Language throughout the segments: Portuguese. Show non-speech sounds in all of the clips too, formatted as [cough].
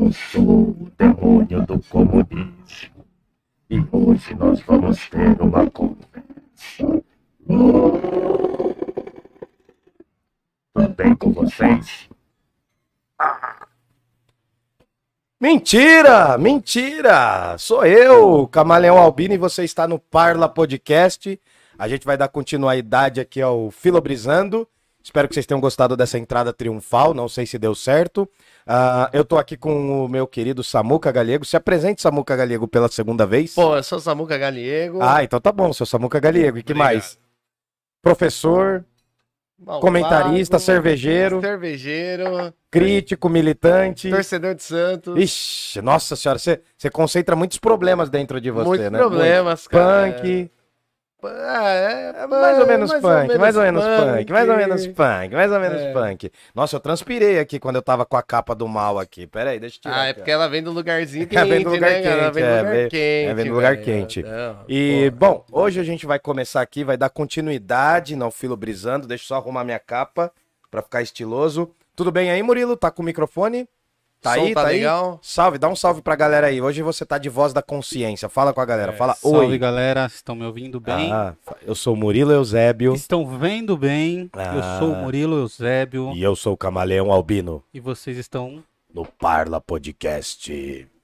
Eu sou o demônio do comunismo e hoje nós vamos ter uma conversa. Tudo bem com vocês? Mentira! Mentira! Sou eu, Camaleão Albino, e você está no Parla Podcast. A gente vai dar continuidade aqui ao Filobrizando. Espero que vocês tenham gostado dessa entrada triunfal. Não sei se deu certo. Uh, eu tô aqui com o meu querido Samuca Galego. Se apresente, Samuca Galego, pela segunda vez. Pô, eu sou Samuca Galego. Ah, então tá bom, seu Samuca Galego. E que Obrigado. mais? Professor, Malvado, comentarista, cervejeiro. Cervejeiro. Crítico, militante. Torcedor de Santos. Ixi, nossa senhora, você concentra muitos problemas dentro de você, muitos né? Problemas, Muito cara. Punk. É, é, é, mais ou menos mais punk, ou menos mais ou menos punk, punk, mais ou menos punk, mais ou menos é. punk. Nossa, eu transpirei aqui quando eu tava com a capa do mal aqui. Pera aí, deixa eu tirar. Ah, é porque ela vem do lugarzinho quente, é, vem do lugar né, quente, ela vem do lugar é, quente. É, vem do lugar quente. e, porra, bom, hoje a gente vai começar aqui, vai dar continuidade no Filo Brisando. Deixa eu só arrumar minha capa pra ficar estiloso. Tudo bem aí, Murilo? Tá com o microfone? Tá aí, tá, legal. Aí? Salve, dá um salve pra galera aí. Hoje você tá de voz da consciência. Fala com a galera, é, fala salve, oi. Salve, galera, estão me ouvindo bem? Ah, eu sou Murilo Eusébio. Estão vendo bem? Ah, eu sou ah. Murilo Eusébio. E eu sou o Camaleão Albino. E vocês estão no Parla Podcast.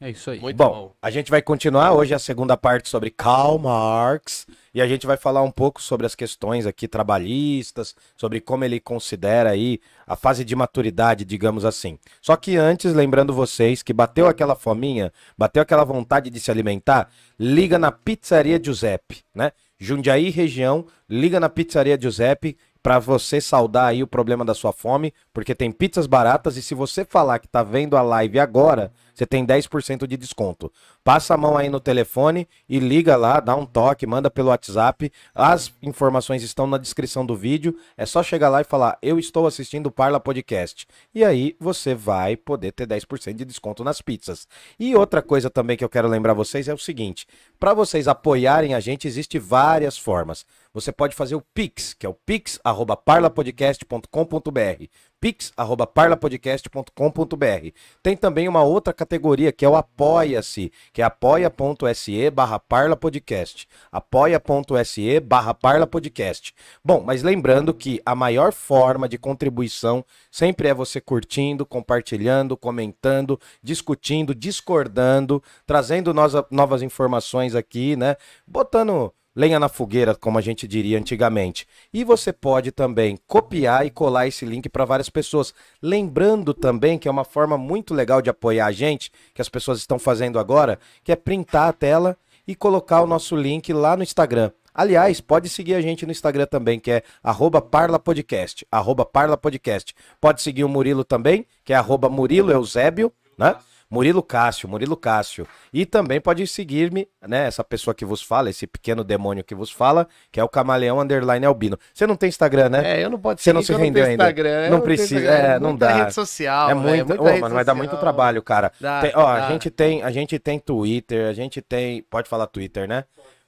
É isso aí. Muito bom, bom, a gente vai continuar hoje a segunda parte sobre Karl Marx e a gente vai falar um pouco sobre as questões aqui trabalhistas, sobre como ele considera aí a fase de maturidade, digamos assim. Só que antes, lembrando vocês que bateu aquela fominha, bateu aquela vontade de se alimentar, liga na Pizzaria Giuseppe, né? Jundiaí região, liga na Pizzaria Giuseppe, para você saudar aí o problema da sua fome, porque tem pizzas baratas e se você falar que tá vendo a live agora, você tem 10% de desconto. Passa a mão aí no telefone e liga lá, dá um toque, manda pelo WhatsApp. As informações estão na descrição do vídeo. É só chegar lá e falar: "Eu estou assistindo o Parla Podcast". E aí você vai poder ter 10% de desconto nas pizzas. E outra coisa também que eu quero lembrar vocês é o seguinte: para vocês apoiarem a gente, existe várias formas você pode fazer o Pix, que é o pix@parlapodcast.com.br. pix@parlapodcast.com.br. Tem também uma outra categoria que é o apoia-se, que é apoia.se/parlapodcast. apoia.se/parlapodcast. Bom, mas lembrando que a maior forma de contribuição sempre é você curtindo, compartilhando, comentando, discutindo, discordando, trazendo novas informações aqui, né? Botando lenha na fogueira, como a gente diria antigamente. E você pode também copiar e colar esse link para várias pessoas. Lembrando também que é uma forma muito legal de apoiar a gente, que as pessoas estão fazendo agora, que é printar a tela e colocar o nosso link lá no Instagram. Aliás, pode seguir a gente no Instagram também, que é arroba parlapodcast, arroba parlapodcast. Pode seguir o Murilo também, que é arroba Murilo Eusébio, né? Murilo Cássio, Murilo Cássio. E também pode seguir-me, né? Essa pessoa que vos fala, esse pequeno demônio que vos fala, que é o Camaleão Underline Albino. Você não tem Instagram, né? É, eu não posso. Você não se rendeu ainda. Instagram, não precisa, é, é, não dá. rede social, é, é muito, é muita oh, mano, vai dar muito trabalho, cara. Dá, tem, ó, dá. a gente tem, a gente tem Twitter, a gente tem, pode falar Twitter, né?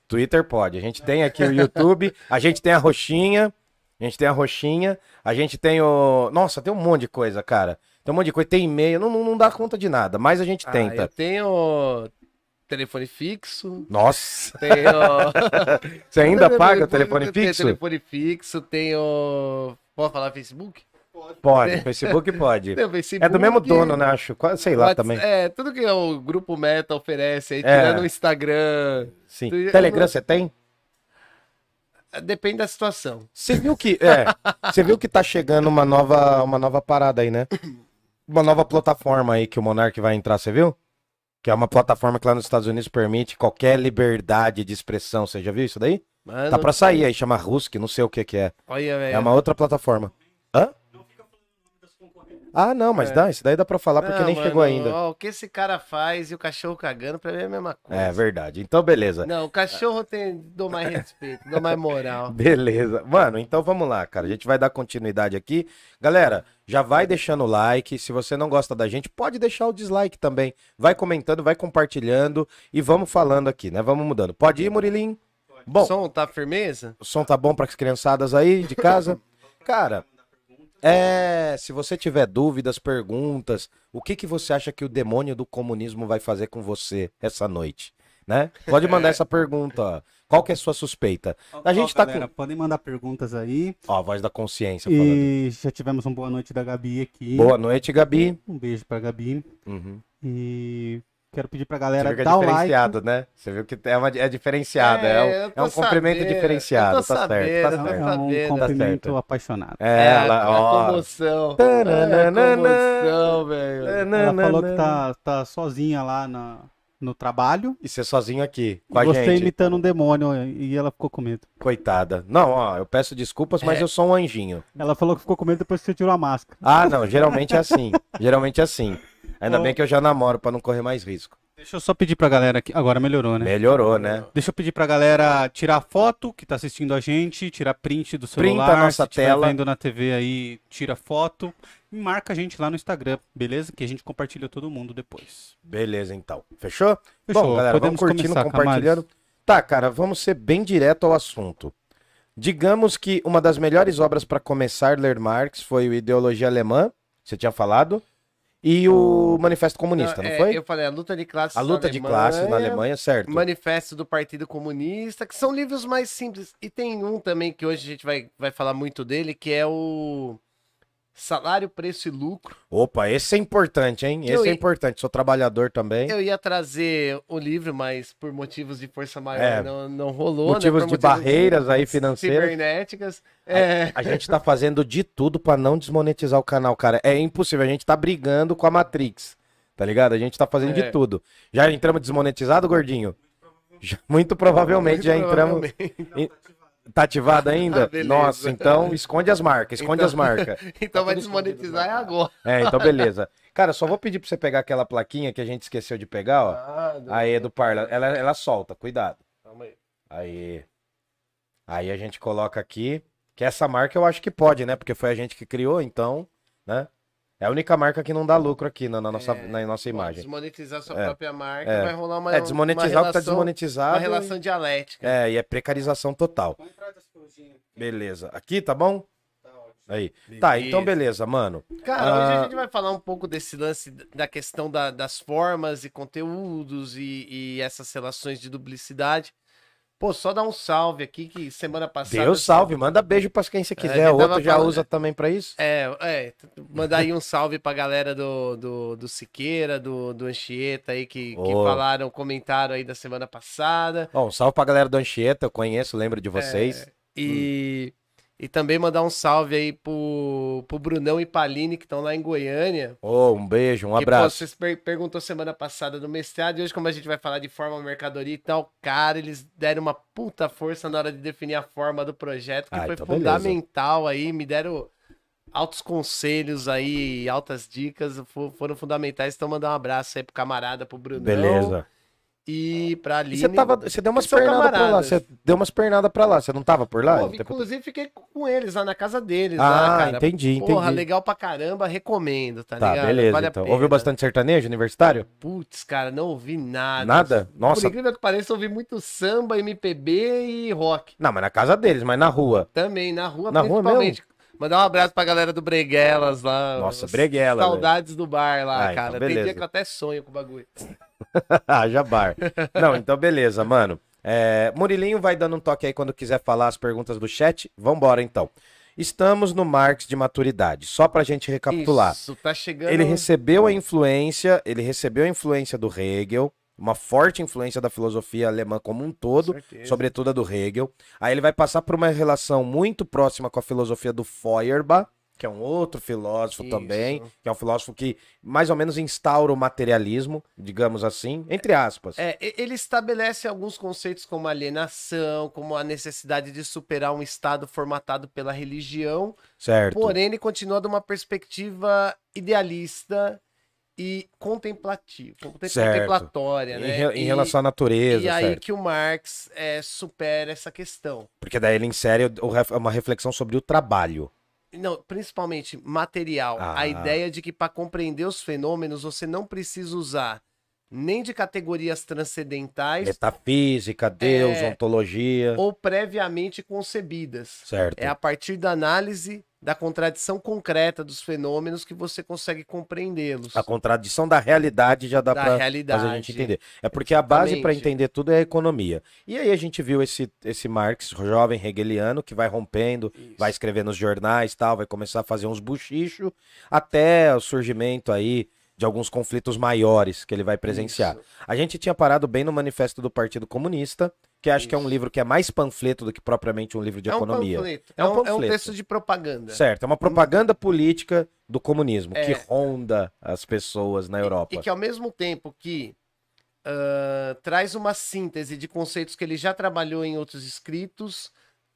Twitter pode. A gente tem aqui o YouTube, a gente tem a roxinha, a gente tem a roxinha, a gente tem o, nossa, tem um monte de coisa, cara. Tem um monte de coisa, tem e-mail, não, não, não dá conta de nada, mas a gente ah, tenta. Eu tenho telefone fixo. Nossa! Tenho... [laughs] Você ainda paga telefone, telefone fixo? Tenho telefone fixo, tenho. Pode falar Facebook? Pode. pode. Facebook pode. Não, [laughs] Facebook, é do mesmo dono, né? Acho. Sei lá também. É, tudo que o grupo Meta oferece aí, é. tirando o Instagram. Sim. Tu... Telegram você tem? Depende da situação. Você viu que. É, [laughs] você viu que tá chegando uma nova, uma nova parada aí, né? [coughs] uma nova plataforma aí que o Monark vai entrar, você viu? Que é uma plataforma que lá nos Estados Unidos permite qualquer liberdade de expressão. Você já viu isso daí? Mano, tá pra sair aí, chama Rusk, não sei o que que é. Olha, é uma outra plataforma. Ah, não, mas é. dá, isso daí dá pra falar porque não, nem mano, chegou ainda. Ó, o que esse cara faz e o cachorro cagando, pra mim é a mesma coisa. É verdade. Então, beleza. Não, o cachorro tem. dou mais respeito, dou mais moral. [laughs] Beleza. Mano, então vamos lá, cara. A gente vai dar continuidade aqui. Galera, já vai deixando o like. Se você não gosta da gente, pode deixar o dislike também. Vai comentando, vai compartilhando e vamos falando aqui, né? Vamos mudando. Pode ir, Murilim? Bom. O som tá firmeza? O som tá bom para as criançadas aí de casa? [laughs] cara. É, se você tiver dúvidas, perguntas, o que, que você acha que o demônio do comunismo vai fazer com você essa noite? Né? Pode mandar [laughs] essa pergunta. Qual que é a sua suspeita? A gente ó, tá galera, com... Podem mandar perguntas aí. Ó, a voz da consciência e falando. já tivemos uma boa noite da Gabi aqui. Boa noite, Gabi. Um beijo pra Gabi. Uhum. E Quero pedir pra galera é dar o é like. né? Você viu que é, uma, é diferenciada. É, é, é um é, é cumprimento diferenciado. Tá sabendo, certo. Tá certo. É um cumprimento tá apaixonado. É, ela, ó. comoção. Tananana, comoção, velho. Ela falou que tá, tá sozinha lá na, no trabalho. E você sozinho aqui, com a Você imitando um demônio e ela ficou com medo. Coitada. Não, ó, eu peço desculpas, mas é. eu sou um anjinho. Ela falou que ficou com medo depois que você tirou a máscara. Ah, não, geralmente é assim. [laughs] geralmente é assim. Ainda bem que eu já namoro para não correr mais risco. Deixa eu só pedir pra galera aqui. Agora melhorou, né? Melhorou, né? Deixa eu pedir pra galera tirar foto que tá assistindo a gente, tirar print do celular. Printa a nossa se tela. vendo na TV aí, tira foto. E marca a gente lá no Instagram, beleza? Que a gente compartilha todo mundo depois. Beleza, então. Fechou? Fechou. Bom, galera, Podemos vamos curtindo, começar, compartilhando. Tá, cara, vamos ser bem direto ao assunto. Digamos que uma das melhores obras para começar a ler Marx foi o Ideologia Alemã, você tinha falado e o Manifesto Comunista, não, não é, foi? Eu falei a luta de classes. A luta de classes na é Alemanha, certo? Manifesto do Partido Comunista, que são livros mais simples. E tem um também que hoje a gente vai, vai falar muito dele, que é o Salário, preço e lucro. Opa, esse é importante, hein? Esse é importante. Sou trabalhador também. Eu ia trazer o livro, mas por motivos de força maior é, não, não rolou. Né? Motivos né? de motivos barreiras de... aí financeiras. Cibernéticas. É. A, a, gente tá fazendo de tudo para não desmonetizar o canal, cara. É impossível. A gente tá brigando com a Matrix, tá ligado? A gente tá fazendo é. de tudo. Já entramos desmonetizado, gordinho? muito provavelmente muito já entramos. Provavelmente. Tá ativado ah, ainda? Ah, Nossa, então esconde as marcas, esconde então, as marcas. [laughs] então vai desmonetizar é agora. É, então beleza. Cara, só vou pedir pra você pegar aquela plaquinha que a gente esqueceu de pegar, ó. Ah, aí é do Parla. Ela, ela solta, cuidado. Calma aí. Aí. Aí a gente coloca aqui. Que essa marca eu acho que pode, né? Porque foi a gente que criou, então, né? É a única marca que não dá lucro aqui na, na é. nossa, é, na nossa imagem. Desmonetizar sua é, própria marca, é, vai rolar uma. É, desmonetizar uma relação, o que tá desmonetizado. Uma relação e, dialética. É, e é precarização total. Beleza. Aqui, tá bom? Tá ótimo. Aí. Tá, então beleza, mano. Cara, ah, hoje a ah. gente vai falar um pouco desse lance da questão da, das formas e conteúdos e, e essas relações de duplicidade. Pô, só dá um salve aqui que semana passada. Deu salve, manda beijo para quem você é, quiser. É, Outro já usa né? também para isso? É, é. Mandar aí um salve pra galera do, do, do Siqueira, do, do Anchieta aí que, oh. que falaram, comentaram aí da semana passada. Bom, um salve pra galera do Anchieta, eu conheço, lembro de é, vocês. É, e. Hum. E também mandar um salve aí pro, pro Brunão e Paline, que estão lá em Goiânia. Oh, um beijo, um abraço. Vocês per perguntou semana passada do mestrado, e hoje, como a gente vai falar de forma, mercadoria e tal, cara, eles deram uma puta força na hora de definir a forma do projeto, que Ai, ah, foi então fundamental beleza. aí, me deram altos conselhos aí, altas dicas, foram fundamentais. Então, mandar um abraço aí pro camarada, pro Brunão. Beleza. E é. pra ali você, tava, você deu umas pernadas pra lá. Você deu umas pernadas pra lá. Você não tava por lá? Pô, inclusive, fiquei com eles lá na casa deles. Ah, lá, entendi, entendi. Porra, legal pra caramba, recomendo, tá, tá ligado? Beleza, vale então. Ouviu bastante sertanejo universitário? Putz, cara, não ouvi nada. Nada? Nossa. Por incrível que pareça, ouvi muito samba, MPB e rock. Não, mas na casa deles, mas na rua. Também, na rua, na principalmente. Rua mesmo? Mandar um abraço pra galera do Breguelas lá. Nossa, Breguelas. Saudades do bar lá, ah, cara. Então Tem dia que eu até sonho com o bagulho. ah, [laughs] já bar. Não, então beleza, mano. É, Murilinho vai dando um toque aí quando quiser falar as perguntas do chat. Vambora então. Estamos no Marx de maturidade. Só pra gente recapitular. Isso, tá chegando. Ele recebeu a influência, ele recebeu a influência do Hegel, uma forte influência da filosofia alemã como um todo, sobretudo a do Hegel. Aí ele vai passar por uma relação muito próxima com a filosofia do Feuerbach, que é um outro filósofo Isso. também, que é um filósofo que mais ou menos instaura o materialismo, digamos assim, entre aspas. É, ele estabelece alguns conceitos como alienação, como a necessidade de superar um estado formatado pela religião. Certo. Porém, ele continua de uma perspectiva idealista e contemplativo, certo. contemplatória, em, né? Em, e, relação à natureza. E aí certo. que o Marx é, supera essa questão. Porque daí ele insere uma reflexão sobre o trabalho. Não, principalmente material. Ah. A ideia de que para compreender os fenômenos você não precisa usar nem de categorias transcendentais. Metafísica, Deus, é, ontologia. Ou previamente concebidas. Certo. É a partir da análise da contradição concreta dos fenômenos que você consegue compreendê-los. A contradição da realidade já dá para fazer a gente entender. É porque a base para entender tudo é a economia. E aí a gente viu esse, esse Marx, jovem hegeliano, que vai rompendo, Isso. vai escrever nos jornais, tal, vai começar a fazer uns buchichos, até o surgimento aí de alguns conflitos maiores que ele vai presenciar. Isso. A gente tinha parado bem no Manifesto do Partido Comunista, que acho Isso. que é um livro que é mais panfleto do que propriamente um livro de é economia. Um panfleto. É, um, é um panfleto. É um texto de propaganda. Certo, é uma propaganda política do comunismo é. que ronda as pessoas na Europa. E, e que ao mesmo tempo que uh, traz uma síntese de conceitos que ele já trabalhou em outros escritos,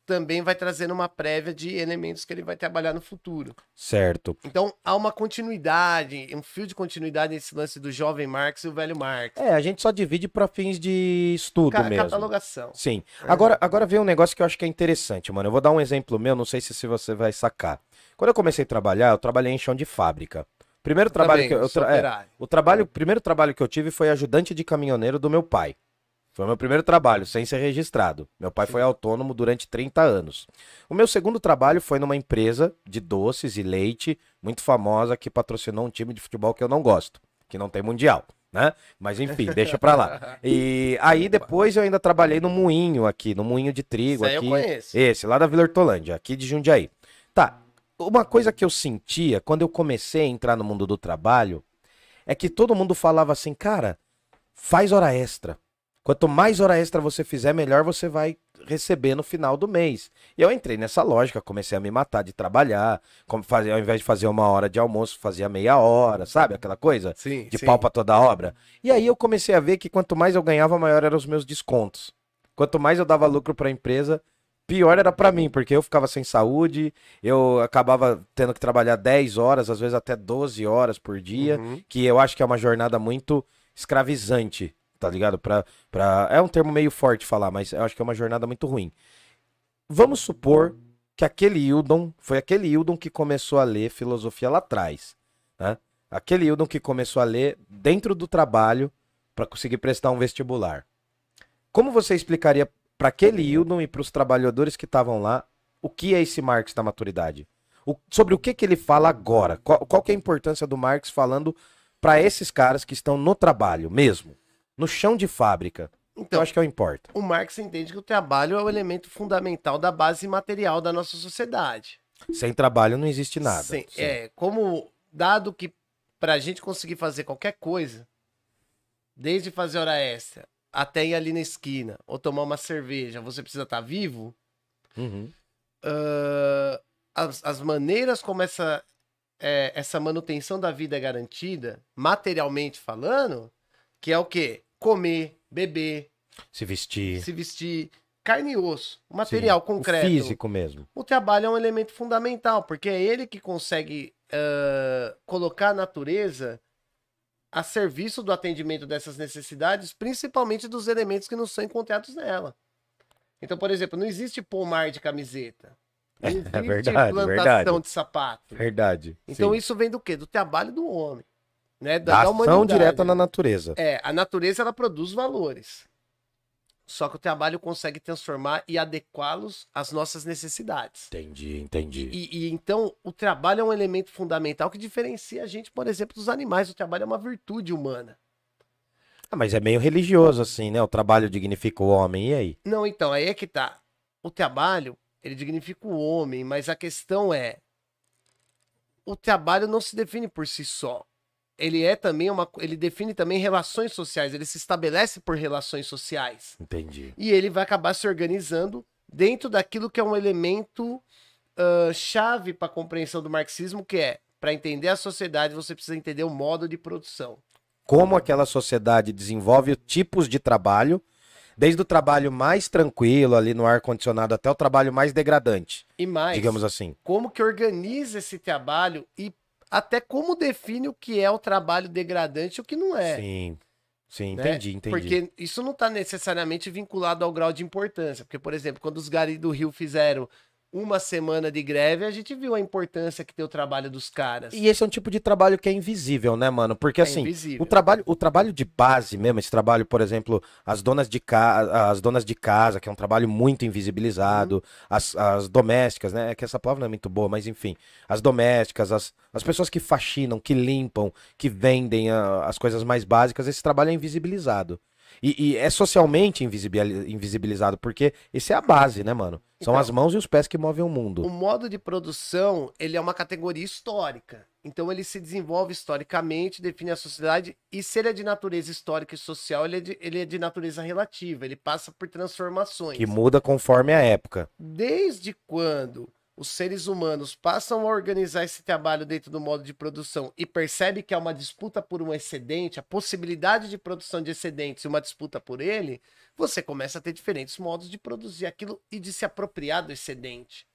também vai trazendo uma prévia de elementos que ele vai trabalhar no futuro. Certo. Então há uma continuidade, um fio de continuidade nesse lance do jovem Marx e o velho Marx. É, a gente só divide para fins de estudo Ca mesmo. Catalogação. Sim. É. Agora, agora vem um negócio que eu acho que é interessante, mano. Eu vou dar um exemplo meu, não sei se, se você vai sacar. Quando eu comecei a trabalhar, eu trabalhei em chão de fábrica. Primeiro trabalho que eu, eu tra é, o trabalho, primeiro trabalho que eu tive foi ajudante de caminhoneiro do meu pai. Foi meu primeiro trabalho, sem ser registrado. Meu pai foi autônomo durante 30 anos. O meu segundo trabalho foi numa empresa de doces e leite, muito famosa, que patrocinou um time de futebol que eu não gosto, que não tem mundial, né? Mas enfim, deixa pra lá. [laughs] E aí depois eu ainda trabalhei no moinho aqui, no moinho de trigo Isso aqui. Eu conheço. Esse, lá da Vila Hortolândia, aqui de Jundiaí. Tá. Uma coisa que eu sentia quando eu comecei a entrar no mundo do trabalho é que todo mundo falava assim, cara, faz hora extra Quanto mais hora extra você fizer, melhor você vai receber no final do mês. E eu entrei nessa lógica, comecei a me matar de trabalhar, como fazer, ao invés de fazer uma hora de almoço, fazia meia hora, sabe? Aquela coisa sim, de sim. pau pra toda obra. E aí eu comecei a ver que quanto mais eu ganhava, maior eram os meus descontos. Quanto mais eu dava lucro para a empresa, pior era para mim, porque eu ficava sem saúde, eu acabava tendo que trabalhar 10 horas, às vezes até 12 horas por dia, uhum. que eu acho que é uma jornada muito escravizante tá ligado? Pra, pra... É um termo meio forte falar, mas eu acho que é uma jornada muito ruim. Vamos supor que aquele Hildon, foi aquele Hildon que começou a ler filosofia lá atrás, né? Aquele Hildon que começou a ler dentro do trabalho para conseguir prestar um vestibular. Como você explicaria para aquele Hildon e para os trabalhadores que estavam lá o que é esse Marx da maturidade? O, sobre o que, que ele fala agora? Qual, qual que é a importância do Marx falando para esses caras que estão no trabalho mesmo? no chão de fábrica. Então, eu acho que é o importa. O Marx entende que o trabalho é o elemento fundamental da base material da nossa sociedade. Sem trabalho não existe nada. Sem, Sim. É, como dado que para a gente conseguir fazer qualquer coisa, desde fazer hora extra até ir ali na esquina ou tomar uma cerveja, você precisa estar tá vivo. Uhum. Uh, as, as maneiras como essa, é, essa manutenção da vida é garantida, materialmente falando, que é o quê? Comer, beber, se vestir, se vestir, carne e osso, material Sim, concreto, o físico mesmo. O trabalho é um elemento fundamental porque é ele que consegue uh, colocar a natureza a serviço do atendimento dessas necessidades, principalmente dos elementos que não são encontrados nela. Então, por exemplo, não existe pomar de camiseta. Não [laughs] é existe é verdade, plantação verdade. de sapato. Verdade. Então sim. isso vem do quê? Do trabalho do homem né, da, da ação direta na natureza. É, a natureza ela produz valores. Só que o trabalho consegue transformar e adequá-los às nossas necessidades. Entendi, entendi. E, e, então o trabalho é um elemento fundamental que diferencia a gente, por exemplo, dos animais. O trabalho é uma virtude humana. Ah, mas é meio religioso assim, né? O trabalho dignifica o homem, e aí? Não, então, aí é que tá. O trabalho, ele dignifica o homem, mas a questão é o trabalho não se define por si só ele é também uma. Ele define também relações sociais, ele se estabelece por relações sociais. Entendi. E ele vai acabar se organizando dentro daquilo que é um elemento uh, chave para a compreensão do marxismo, que é para entender a sociedade, você precisa entender o modo de produção. Como aquela sociedade desenvolve tipos de trabalho, desde o trabalho mais tranquilo ali no ar condicionado até o trabalho mais degradante. E mais, digamos assim. Como que organiza esse trabalho e até como define o que é o trabalho degradante e o que não é. Sim. Sim, né? entendi, entendi. Porque isso não está necessariamente vinculado ao grau de importância. Porque, por exemplo, quando os garis do Rio fizeram uma semana de greve, a gente viu a importância que tem o trabalho dos caras. E esse é um tipo de trabalho que é invisível, né, mano? Porque é assim, o trabalho, o trabalho de base mesmo, esse trabalho, por exemplo, as donas de casa, as donas de casa, que é um trabalho muito invisibilizado, uhum. as, as domésticas, né? É que essa palavra não é muito boa, mas enfim, as domésticas, as, as pessoas que faxinam, que limpam, que vendem a, ah, as coisas mais básicas, esse trabalho é invisibilizado. E, e é socialmente invisibilizado, porque esse é a base, né, mano? São então, as mãos e os pés que movem o mundo. O modo de produção, ele é uma categoria histórica. Então ele se desenvolve historicamente, define a sociedade, e se ele é de natureza histórica e social, ele é de, ele é de natureza relativa, ele passa por transformações. Que muda conforme a época. Desde quando os seres humanos passam a organizar esse trabalho dentro do modo de produção e percebe que há uma disputa por um excedente, a possibilidade de produção de excedentes e uma disputa por ele, você começa a ter diferentes modos de produzir aquilo e de se apropriar do excedente.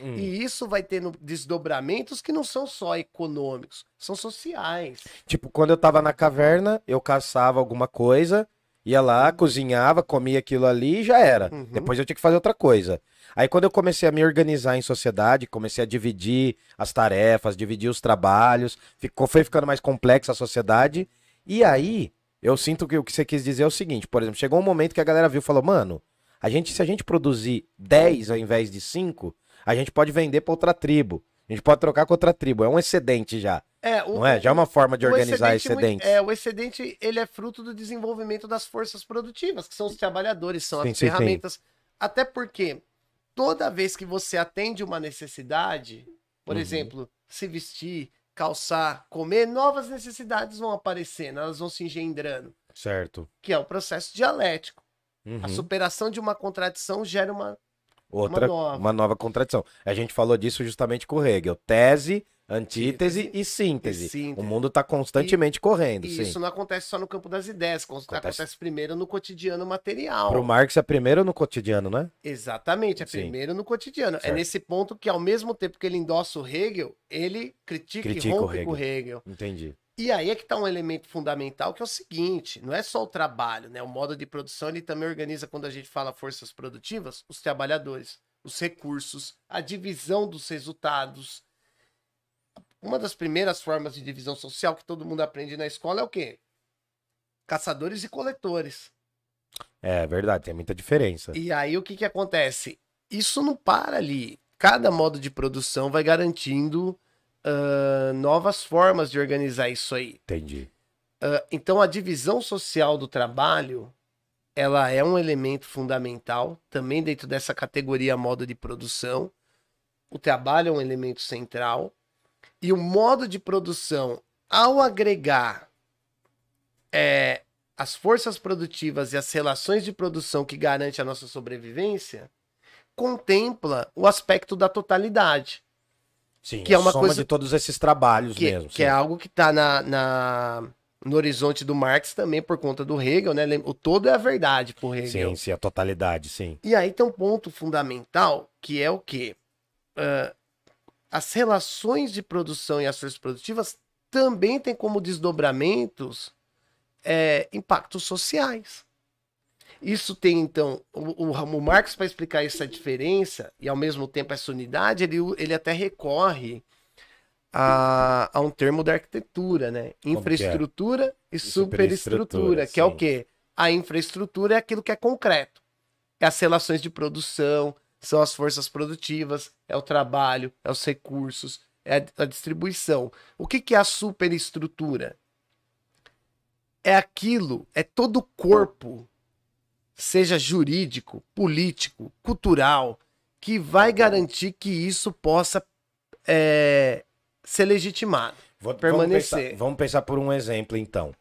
Hum. E isso vai tendo desdobramentos que não são só econômicos, são sociais. Tipo, quando eu tava na caverna, eu caçava alguma coisa, Ia lá, uhum. cozinhava, comia aquilo ali e já era. Uhum. Depois eu tinha que fazer outra coisa. Aí quando eu comecei a me organizar em sociedade, comecei a dividir as tarefas, dividir os trabalhos, ficou, foi ficando mais complexa a sociedade. E aí, eu sinto que o que você quis dizer é o seguinte, por exemplo, chegou um momento que a galera viu e falou, mano, a gente, se a gente produzir 10 ao invés de 5, a gente pode vender para outra tribo. A gente pode trocar com outra tribo, é um excedente já. É, o, não é? Já é uma forma de organizar excedente. É, o excedente ele é fruto do desenvolvimento das forças produtivas, que são os trabalhadores, são sim, as sim, ferramentas. Sim. Até porque toda vez que você atende uma necessidade, por uhum. exemplo, se vestir, calçar, comer, novas necessidades vão aparecendo, elas vão se engendrando. Certo. Que é o processo dialético. Uhum. A superação de uma contradição gera uma Outra, uma nova. uma nova contradição. A gente falou disso justamente com o Hegel. Tese, antítese e síntese. E síntese. O mundo está constantemente e, correndo. E sim. isso não acontece só no campo das ideias, acontece, acontece primeiro no cotidiano material. Para o Marx é primeiro no cotidiano, né? Exatamente, é sim. primeiro no cotidiano. É certo. É nesse ponto que, ao mesmo tempo que ele endossa o Hegel, ele critica, critica e rompe o Hegel. o Hegel. Entendi. E aí é que está um elemento fundamental que é o seguinte: não é só o trabalho, né? O modo de produção ele também organiza, quando a gente fala forças produtivas, os trabalhadores, os recursos, a divisão dos resultados. Uma das primeiras formas de divisão social que todo mundo aprende na escola é o quê? Caçadores e coletores. É verdade, tem muita diferença. E aí o que, que acontece? Isso não para ali. Cada modo de produção vai garantindo uh, novas formas de organizar isso aí. Entendi. Uh, então, a divisão social do trabalho ela é um elemento fundamental também dentro dessa categoria modo de produção. O trabalho é um elemento central e o modo de produção, ao agregar é, as forças produtivas e as relações de produção que garante a nossa sobrevivência, contempla o aspecto da totalidade. Sim, que é uma coisa de todos esses trabalhos que, mesmo. Que é sim. é algo que está na, na, no horizonte do Marx também por conta do Hegel, né? O todo é a verdade por Hegel. Sim, sim, a totalidade, sim. E aí tem um ponto fundamental que é o quê? Uh, as relações de produção e as forças produtivas também têm como desdobramentos é, impactos sociais. Isso tem, então, o, o, o Marx, para explicar essa diferença e ao mesmo tempo essa unidade, ele, ele até recorre a, a um termo da arquitetura, né? É? infraestrutura é? e superestrutura, que é o quê? A infraestrutura é aquilo que é concreto. É as relações de produção, são as forças produtivas, é o trabalho, é os recursos, é a, a distribuição. O que, que é a superestrutura? É aquilo, é todo o corpo seja jurídico, político, cultural, que vai garantir que isso possa é, ser legitimado, Vou, permanecer. Vamos pensar, vamos pensar, por um exemplo, então.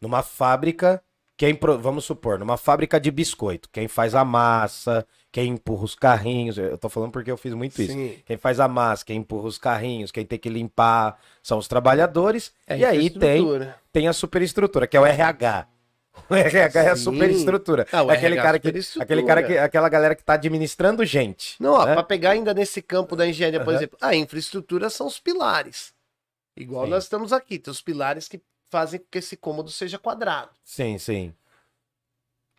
Numa fábrica, quem vamos supor, numa fábrica de biscoito, quem faz a massa, quem empurra os carrinhos, eu tô falando porque eu fiz muito Sim. isso. Quem faz a massa, quem empurra os carrinhos, quem tem que limpar, são os trabalhadores. É e aí tem, tem a superestrutura, que é o RH [laughs] O RH Sim. é a superestrutura. Não, ah, é aquele é cara que, aquele cara que, aquela galera que está administrando gente. Não, né? para pegar ainda nesse campo da engenharia, por uhum. exemplo, a infraestrutura são os pilares. Igual sim. nós estamos aqui, tem os pilares que fazem com que esse cômodo seja quadrado. Sim, sim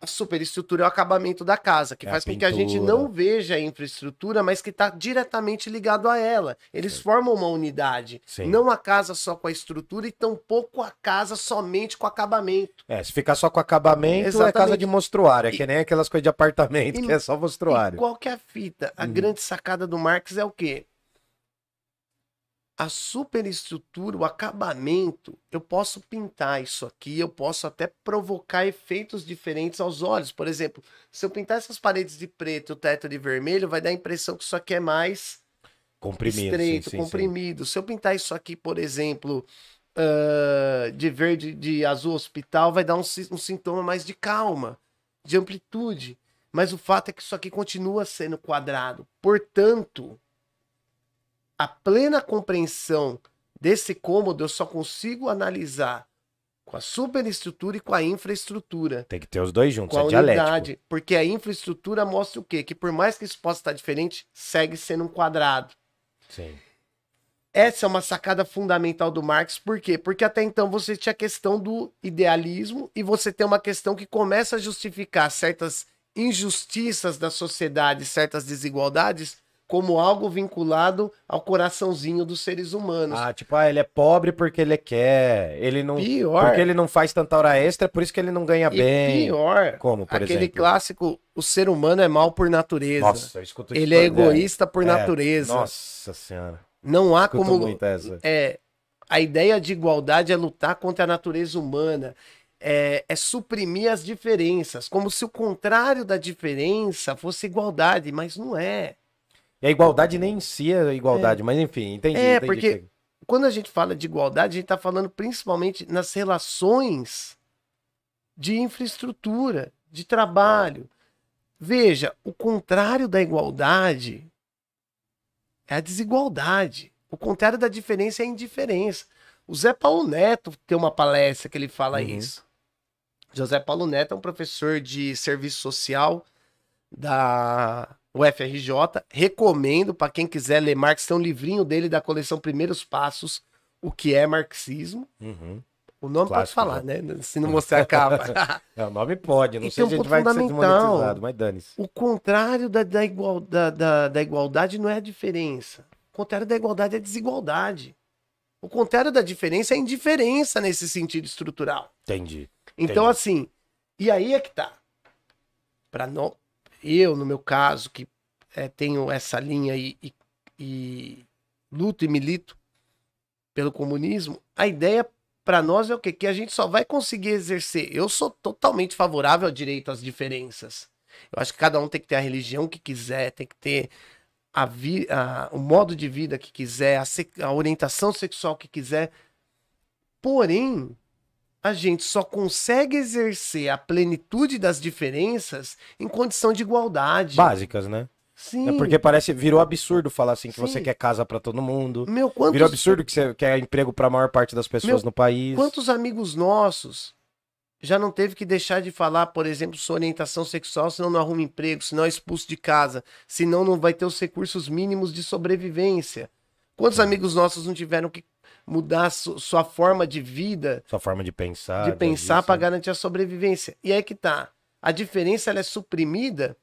a superestrutura é o acabamento da casa, que é faz com que a gente não veja a infraestrutura, mas que está diretamente ligado a ela. Eles Sim. formam uma unidade, Sim. não a casa só com a estrutura e tampouco a casa somente com o acabamento. É, se ficar só com acabamento Exatamente. é casa de monstruária, é e... que nem aquelas coisas de apartamento e... que é só monstruária. E qualquer é fita, a hum. grande sacada do Marx é o quê? a superestrutura, o acabamento, eu posso pintar isso aqui, eu posso até provocar efeitos diferentes aos olhos. Por exemplo, se eu pintar essas paredes de preto, o teto de vermelho, vai dar a impressão que isso aqui é mais comprimido, estreito, sim, sim, comprimido. Sim. Se eu pintar isso aqui, por exemplo, uh, de verde, de azul hospital, vai dar um, um sintoma mais de calma, de amplitude. Mas o fato é que isso aqui continua sendo quadrado. Portanto, a plena compreensão desse cômodo eu só consigo analisar com a superestrutura e com a infraestrutura. Tem que ter os dois juntos, com a é unidade, dialético. Porque a infraestrutura mostra o quê? Que por mais que isso possa estar diferente, segue sendo um quadrado. Sim. Essa é uma sacada fundamental do Marx, por quê? Porque até então você tinha a questão do idealismo e você tem uma questão que começa a justificar certas injustiças da sociedade, certas desigualdades, como algo vinculado ao coraçãozinho dos seres humanos. Ah, tipo, ah, ele é pobre porque ele quer, ele não pior, porque ele não faz tanta hora extra, por isso que ele não ganha e bem. Pior. Como, por aquele exemplo? Aquele clássico, o ser humano é mal por natureza. Nossa, eu escuto isso. Ele é egoísta por é. natureza. Nossa senhora. Não há escuto como muito essa. é a ideia de igualdade é lutar contra a natureza humana. É, é, suprimir as diferenças, como se o contrário da diferença fosse igualdade, mas não é. E a igualdade nem em si é igualdade, é. mas enfim, entendi. É, entendi porque quando a gente fala de igualdade, a gente está falando principalmente nas relações de infraestrutura, de trabalho. Veja, o contrário da igualdade é a desigualdade. O contrário da diferença é a indiferença. O Zé Paulo Neto tem uma palestra que ele fala uhum. isso. José Paulo Neto é um professor de serviço social da o FRJ. Recomendo para quem quiser ler Marx, tem um livrinho dele da coleção Primeiros Passos, O que é Marxismo. Uhum. O nome Clássico, pode falar, né? né? Se não mostrar a capa. [laughs] é, o nome pode, não e sei um se a gente vai ser desmonetizado, mas dane-se. O contrário da, da, igual, da, da, da igualdade não é a diferença. O contrário da igualdade é a desigualdade. O contrário da diferença é a indiferença nesse sentido estrutural. Entendi. Então, Entendi. assim, e aí é que tá. Para no eu, no meu caso, que é, tenho essa linha e, e, e, luto e milito pelo comunismo, a ideia para nós é o quê? Que a gente só vai conseguir exercer. Eu sou totalmente favorável ao direito às diferenças. Eu acho que cada um tem que ter a religião que quiser, tem que ter a vi, a, o modo de vida que quiser, a, se, a orientação sexual que quiser. Porém, a gente só consegue exercer a plenitude das diferenças em condição de igualdade. Básicas, né? Sim. É porque parece virou absurdo falar assim que Sim. você quer casa para todo mundo. Meu, quantos... Virou absurdo que você quer emprego para a maior parte das pessoas Meu, no país. Quantos amigos nossos já não teve que deixar de falar, por exemplo, sua orientação sexual, senão não arruma emprego, senão é expulso de casa, senão não vai ter os recursos mínimos de sobrevivência. Quantos amigos nossos não tiveram que mudar su, sua forma de vida. Sua forma de pensar. De né, pensar para garantir a sobrevivência. E aí que tá. A diferença ela é suprimida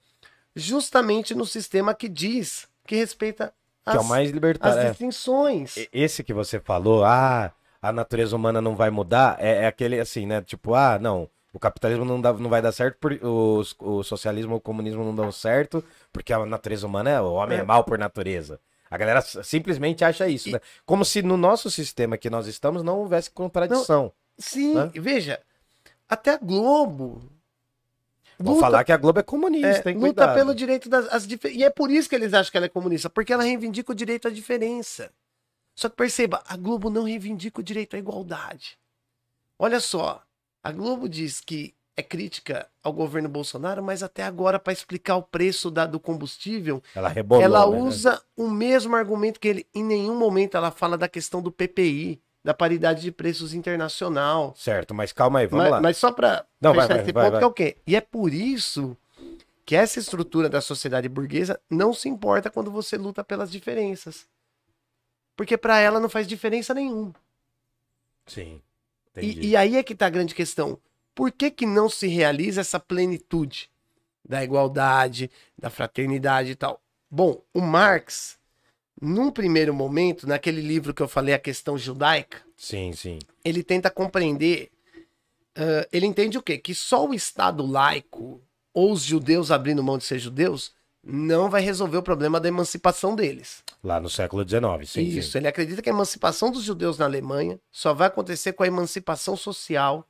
justamente no sistema que diz que respeita as, que é o mais libertário. as é. distinções. É. Esse que você falou, ah, a natureza humana não vai mudar, é, é aquele assim, né? Tipo, ah, não, o capitalismo não, dá, não vai dar certo, por, o, o socialismo o comunismo não dão certo, porque a natureza humana é o homem é, é mal por natureza. A galera simplesmente acha isso, e... né? Como se no nosso sistema que nós estamos não houvesse contradição. Não, sim, né? veja, até a Globo. Vou falar que a Globo é comunista, é, hein? Luta cuidado. pelo direito das. As, e é por isso que eles acham que ela é comunista, porque ela reivindica o direito à diferença. Só que perceba, a Globo não reivindica o direito à igualdade. Olha só, a Globo diz que é crítica ao governo Bolsonaro, mas até agora, para explicar o preço da, do combustível, ela, rebolou, ela né, usa o mesmo argumento que ele. Em nenhum momento ela fala da questão do PPI, da paridade de preços internacional. Certo, mas calma aí, vamos mas, lá. Mas só para fechar vai, vai, esse vai, ponto, que é o quê? E é por isso que essa estrutura da sociedade burguesa não se importa quando você luta pelas diferenças. Porque para ela não faz diferença nenhuma. Sim. E, e, aí é que tá a grande questão. Por que, que não se realiza essa plenitude da igualdade, da fraternidade e tal? Bom, o Marx, num primeiro momento, naquele livro que eu falei, A Questão Judaica, sim, sim. ele tenta compreender. Uh, ele entende o quê? Que só o Estado laico ou os judeus abrindo mão de ser judeus não vai resolver o problema da emancipação deles. Lá no século XIX, sim. Isso, sim. ele acredita que a emancipação dos judeus na Alemanha só vai acontecer com a emancipação social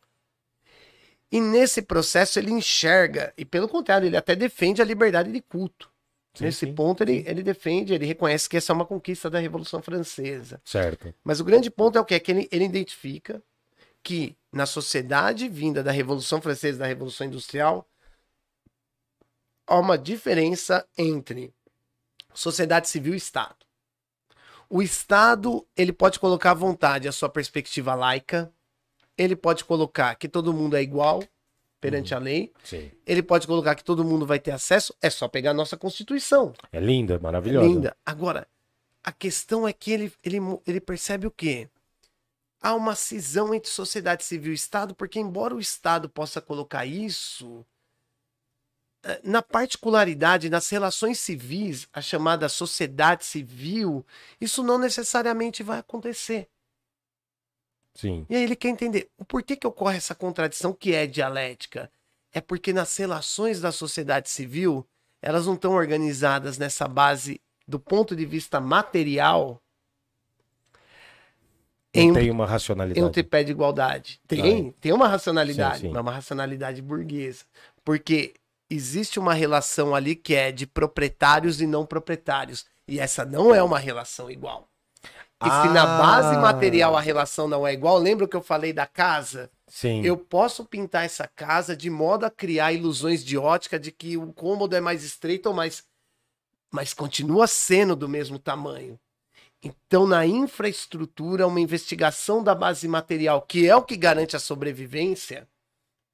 e nesse processo ele enxerga, e pelo contrário, ele até defende a liberdade de culto. Sim, Nesse sim, ponto, ele, ele defende, ele reconhece que essa é uma conquista da Revolução Francesa. Certo. Mas o grande ponto é o quê? É que ele, ele identifica que na sociedade vinda da Revolução Francesa, da Revolução Industrial, há uma diferença entre sociedade civil e Estado. O Estado, ele pode colocar à vontade a sua perspectiva laica, ele pode colocar que todo mundo é igual perante uhum. a lei. Sim. Ele pode colocar que todo mundo vai ter acesso. É só pegar a nossa Constituição. É linda, maravilhosa. É linda. Agora, a questão é que ele, ele, ele percebe o quê? Há uma cisão entre sociedade civil e Estado, porque embora o Estado possa colocar isso, eh, na particularidade, nas relações civis, a chamada sociedade civil, isso não necessariamente vai acontecer. Sim. E aí ele quer entender o porquê que ocorre essa contradição que é dialética. É porque nas relações da sociedade civil, elas não estão organizadas nessa base do ponto de vista material. Não em, tem uma racionalidade. Em um tripé de igualdade. Tem, ah, é. tem uma racionalidade, sim, sim. mas uma racionalidade burguesa. Porque existe uma relação ali que é de proprietários e não proprietários. E essa não é, é. uma relação igual. E ah. se na base ah. material a relação não é igual, lembra que eu falei da casa? Sim. Eu posso pintar essa casa de modo a criar ilusões de ótica de que o cômodo é mais estreito ou mais. Mas continua sendo do mesmo tamanho. Então, na infraestrutura, uma investigação da base material, que é o que garante a sobrevivência,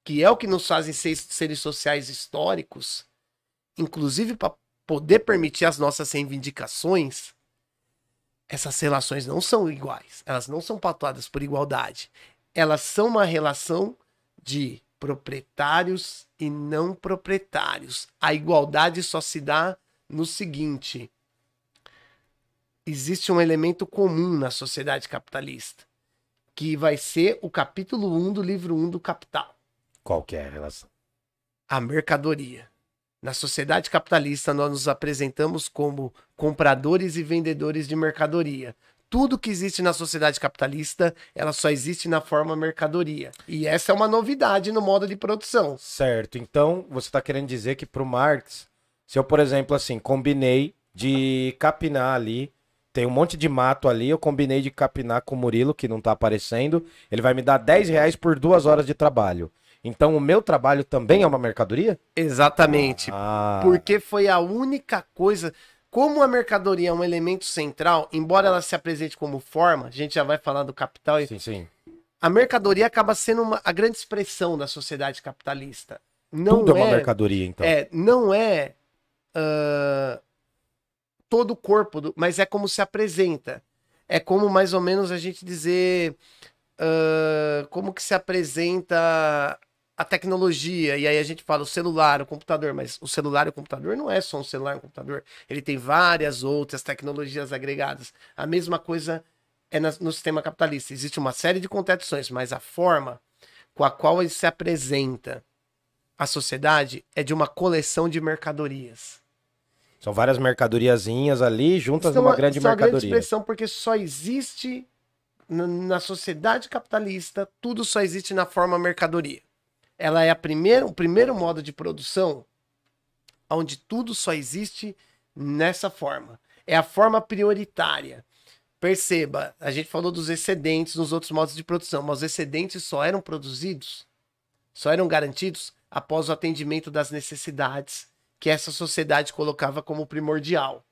que é o que nos fazem ser seres sociais históricos, inclusive para poder permitir as nossas reivindicações essas relações não são iguais, elas não são patuadas por igualdade. Elas são uma relação de proprietários e não proprietários. A igualdade só se dá no seguinte: existe um elemento comum na sociedade capitalista, que vai ser o capítulo 1 do livro 1 do Capital. Qual que é a relação? A mercadoria. Na sociedade capitalista, nós nos apresentamos como compradores e vendedores de mercadoria. Tudo que existe na sociedade capitalista, ela só existe na forma mercadoria. E essa é uma novidade no modo de produção. Certo. Então, você está querendo dizer que para o Marx, se eu, por exemplo, assim, combinei de capinar ali, tem um monte de mato ali, eu combinei de capinar com o Murilo, que não está aparecendo, ele vai me dar 10 reais por duas horas de trabalho. Então o meu trabalho também é uma mercadoria? Exatamente. Ah. Porque foi a única coisa. Como a mercadoria é um elemento central, embora ela se apresente como forma, a gente já vai falar do capital. Sim, sim. A mercadoria acaba sendo uma, a grande expressão da sociedade capitalista. Não Tudo é, é uma mercadoria, então. É, não é uh, todo o corpo, do, mas é como se apresenta. É como mais ou menos a gente dizer uh, como que se apresenta a tecnologia, e aí a gente fala o celular, o computador, mas o celular e o computador não é só um celular e um computador. Ele tem várias outras tecnologias agregadas. A mesma coisa é no sistema capitalista. Existe uma série de contradições, mas a forma com a qual ele se apresenta à sociedade é de uma coleção de mercadorias. São várias mercadoriazinhas ali juntas é numa grande mercadoria. É uma grande expressão, porque só existe na sociedade capitalista, tudo só existe na forma mercadoria ela é a primeira, o primeiro modo de produção onde tudo só existe nessa forma. É a forma prioritária. Perceba, a gente falou dos excedentes nos outros modos de produção, mas os excedentes só eram produzidos, só eram garantidos após o atendimento das necessidades que essa sociedade colocava como primordial.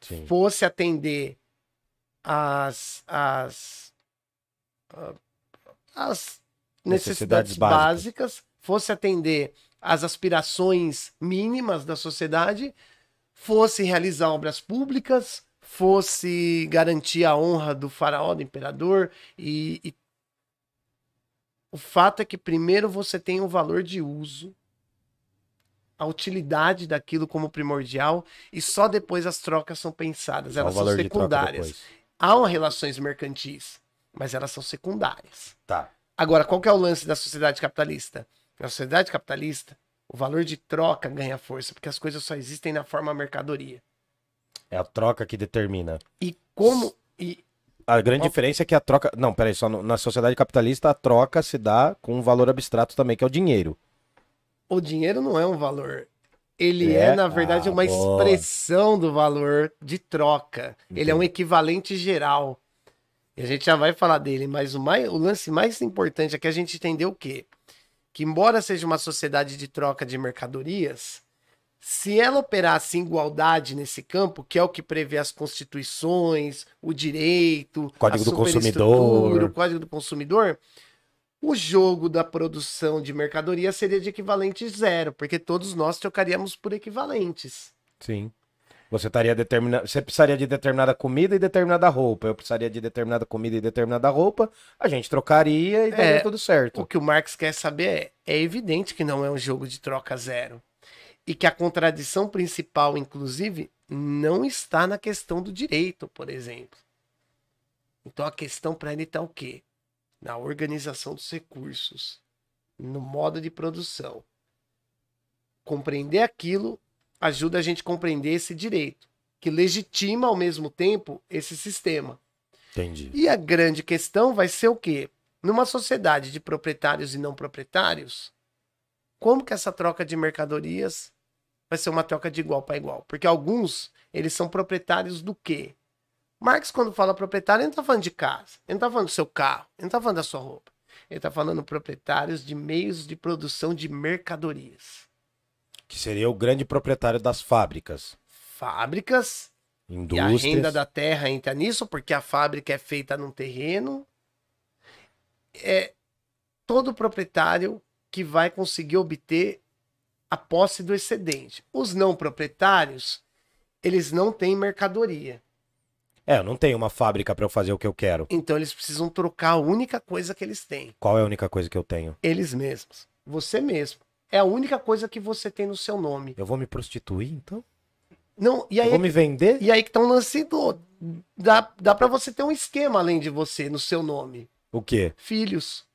Sim. Fosse atender as, as, ah, as necessidades, necessidades básicas, básicas fosse atender às aspirações mínimas da sociedade, fosse realizar obras públicas, fosse garantir a honra do faraó, do imperador. E, e... o fato é que primeiro você tem o um valor de uso, a utilidade daquilo como primordial, e só depois as trocas são pensadas. Elas são secundárias. Há relações mercantis, mas elas são secundárias. Tá. Agora, qual que é o lance da sociedade capitalista? Na sociedade capitalista, o valor de troca ganha força, porque as coisas só existem na forma mercadoria. É a troca que determina. E como. E... A grande diferença é que a troca. Não, peraí, só no... na sociedade capitalista a troca se dá com um valor abstrato também, que é o dinheiro. O dinheiro não é um valor. Ele é, é na verdade, ah, uma boa. expressão do valor de troca. Entendi. Ele é um equivalente geral. E a gente já vai falar dele, mas o, mais, o lance mais importante é que a gente entender o quê? que, embora seja uma sociedade de troca de mercadorias, se ela operasse igualdade nesse campo, que é o que prevê as constituições, o direito, Código do Consumidor, o Código do Consumidor, o jogo da produção de mercadoria seria de equivalente zero, porque todos nós trocaríamos por equivalentes. Sim. Você estaria determinado. Você precisaria de determinada comida e determinada roupa. Eu precisaria de determinada comida e determinada roupa. A gente trocaria e daria é, tudo certo. O que o Marx quer saber é: é evidente que não é um jogo de troca zero. E que a contradição principal, inclusive, não está na questão do direito, por exemplo. Então a questão para ele está o quê? Na organização dos recursos, no modo de produção. Compreender aquilo ajuda a gente a compreender esse direito, que legitima ao mesmo tempo esse sistema. Entendi. E a grande questão vai ser o quê? Numa sociedade de proprietários e não proprietários, como que essa troca de mercadorias vai ser uma troca de igual para igual? Porque alguns, eles são proprietários do quê? Marx, quando fala proprietário, ele não está falando de casa, ele não está falando do seu carro, ele não está falando da sua roupa. Ele está falando proprietários de meios de produção de mercadorias que seria o grande proprietário das fábricas. Fábricas. Indústrias. E a renda da terra entra nisso, porque a fábrica é feita num terreno. É todo proprietário que vai conseguir obter a posse do excedente. Os não proprietários, eles não têm mercadoria. É, eu não tenho uma fábrica para eu fazer o que eu quero. Então eles precisam trocar a única coisa que eles têm. Qual é a única coisa que eu tenho? Eles mesmos. Você mesmo. É a única coisa que você tem no seu nome. Eu vou me prostituir, então? Não, e aí. Eu vou é me vender? E aí é que tá um lance do. Dá, dá pra você ter um esquema além de você no seu nome. O quê? Filhos.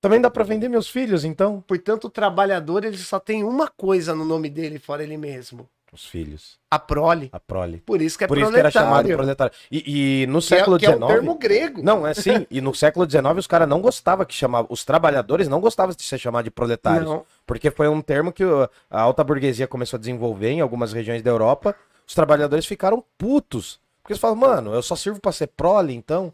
Também dá para vender meus filhos, então? Portanto, o trabalhador ele só tem uma coisa no nome dele, fora ele mesmo. Os filhos. A prole. A prole. Por isso que é Por isso que era chamado proletário. E, e no que é- século XIX. É, é o termo grego. Não, é assim. e no século XIX os caras não gostavam que chamava. Os trabalhadores não gostavam de ser chamado de proletários. Não. Porque foi um termo que a alta burguesia começou a desenvolver em algumas regiões da Europa. Os trabalhadores ficaram putos. Porque eles falaram, mano, eu só sirvo para ser prole, então.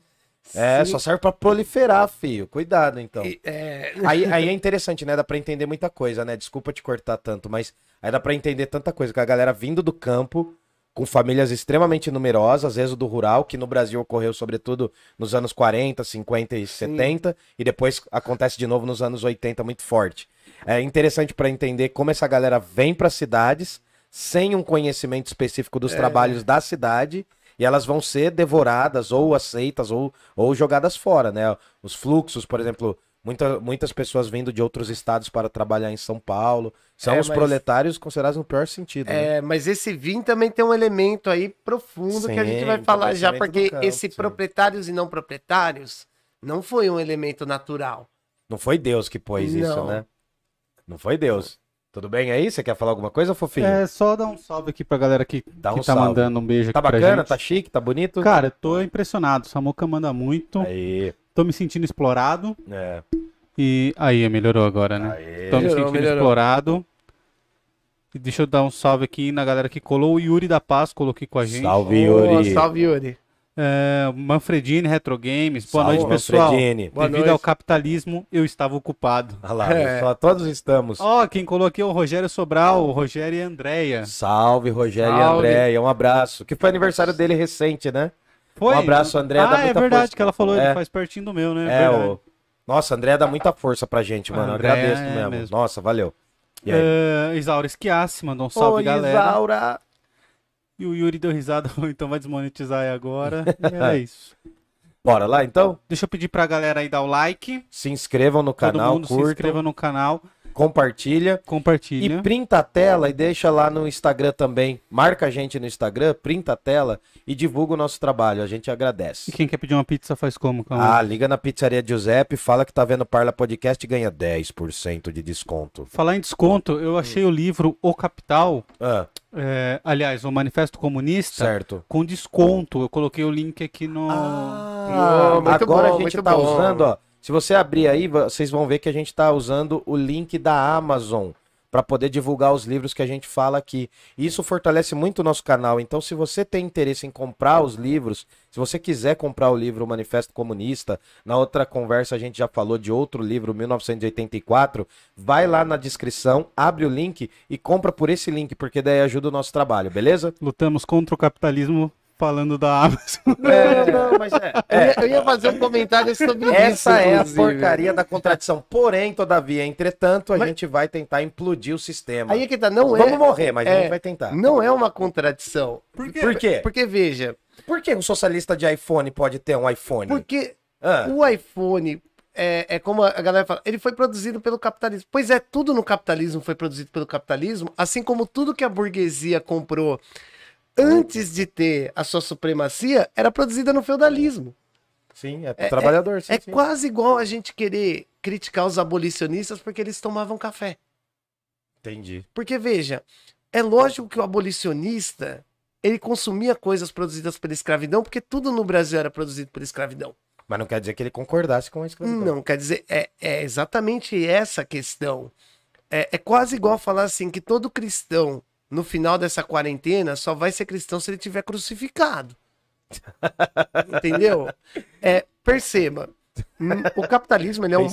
É, sim. É, só serve para proliferar, filho. Cuidado, então. E, é... aí, aí é interessante, né? Dá pra entender muita coisa, né? Desculpa te cortar tanto, mas Aí dá pra entender tanta coisa, que a galera vindo do campo, com famílias extremamente numerosas, êxodo rural, que no Brasil ocorreu sobretudo nos anos 40, 50 e 70, Sim. e depois acontece de novo nos anos 80 muito forte. É interessante para entender como essa galera vem para cidades sem um conhecimento específico dos é. trabalhos da cidade e elas vão ser devoradas ou aceitas ou, ou jogadas fora, né? Os fluxos, por exemplo, Muita, muitas pessoas vindo de outros estados para trabalhar em São Paulo. São é, os mas... proletários considerados no pior sentido. É, né? mas esse vir também tem um elemento aí profundo sim, que a gente vai falar já, porque campo, esse sim. proprietários e não proprietários não foi um elemento natural. Não foi Deus que pôs não. isso, né? Não foi Deus. Tudo bem aí? Você quer falar alguma coisa, fofinho? É, só dar um salve aqui pra galera que, Dá que tá salve. mandando um beijo tá aqui. Tá bacana, tá chique, tá bonito? Cara, eu tô impressionado. Samuca manda muito. Aí. Tô me sentindo explorado. É. E aí, melhorou agora, né? Aê. Tô me sentindo melhorou. explorado. E deixa eu dar um salve aqui na galera que colou. O Yuri da Paz colou aqui com a gente. Salve, Yuri. Oh, salve, Yuri. É, Manfredini Retro Games. Boa Salve, noite, pessoal. Manfredini. Devido noite. ao capitalismo, eu estava ocupado. Olha lá, é. só todos estamos. Ó, oh, quem colocou aqui é o Rogério Sobral, o Rogério e Andréia. Salve, Rogério Salve. e Andréia. Um abraço. Que foi aniversário dele recente, né? Foi? Um abraço, André. Ah, é verdade força. que ela falou, ele é. faz pertinho do meu, né? É, é o... Nossa, André dá muita força pra gente, mano. André, Agradeço é mesmo. mesmo. Nossa, valeu. Uh, Isaura Esquiasse mandou um salve, Oi, galera. Isaura! E o Yuri deu risada, [laughs] então vai desmonetizar aí agora. é [laughs] isso. Bora lá então? Deixa eu pedir pra galera aí dar o like. Se inscrevam no canal, Todo mundo curtam. se inscreva no canal compartilha. Compartilha. E printa a tela e deixa lá no Instagram também. Marca a gente no Instagram, printa a tela e divulga o nosso trabalho. A gente agradece. E quem quer pedir uma pizza faz como? Calma. Ah, liga na pizzaria Giuseppe, fala que tá vendo Parla Podcast e ganha 10% de desconto. Falar em desconto, eu achei o livro O Capital. Ah. É, aliás, o Manifesto Comunista certo. com desconto. Eu coloquei o link aqui no. Ah, agora bom, a gente tá bom. usando, ó. Se você abrir aí, vocês vão ver que a gente está usando o link da Amazon para poder divulgar os livros que a gente fala aqui. Isso fortalece muito o nosso canal. Então, se você tem interesse em comprar os livros, se você quiser comprar o livro Manifesto Comunista, na outra conversa a gente já falou de outro livro, 1984, vai lá na descrição, abre o link e compra por esse link, porque daí ajuda o nosso trabalho, beleza? Lutamos contra o capitalismo falando da [laughs] Amazon. É, é, não, mas é, é. Eu ia fazer um comentário sobre Essa isso. Essa é inclusive. a porcaria da contradição. Porém, todavia, entretanto, a mas... gente vai tentar implodir o sistema. Aí é que tá, não Vamos é. Vamos morrer, mas é, a gente é, vai tentar. Não é uma contradição. Por quê? Por quê? Porque, veja. Por que um socialista de iPhone pode ter um iPhone? Porque ah. o iPhone. É, é como a galera fala, ele foi produzido pelo capitalismo. Pois é, tudo no capitalismo foi produzido pelo capitalismo, assim como tudo que a burguesia comprou antes de ter a sua supremacia, era produzida no feudalismo. Sim, é, é, é trabalhador. Sim, é, sim. quase igual a gente querer criticar os abolicionistas porque eles tomavam café. Entendi. Porque, veja, é lógico que o abolicionista ele consumia coisas produzidas pela escravidão, porque tudo no Brasil era produzido pela escravidão. Mas não quer dizer que ele concordasse com a escravidão. Não, quer dizer, é, é exatamente essa questão. É, é quase igual falar assim que todo cristão no final dessa quarentena só vai ser cristão se ele tiver crucificado. [laughs] Entendeu? É, perceba. Hum, o capitalismo ele é um.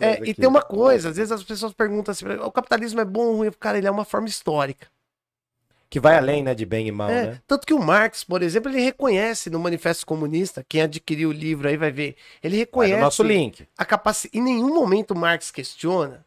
É, e tem uma coisa, às vezes as pessoas perguntam assim: o capitalismo é bom ou ruim? Cara, ele é uma forma histórica. Que vai além, né, de bem e mal, é, né? Tanto que o Marx, por exemplo, ele reconhece no Manifesto Comunista, quem adquiriu o livro aí vai ver, ele reconhece... no nosso link. A capacidade... Em nenhum momento o Marx questiona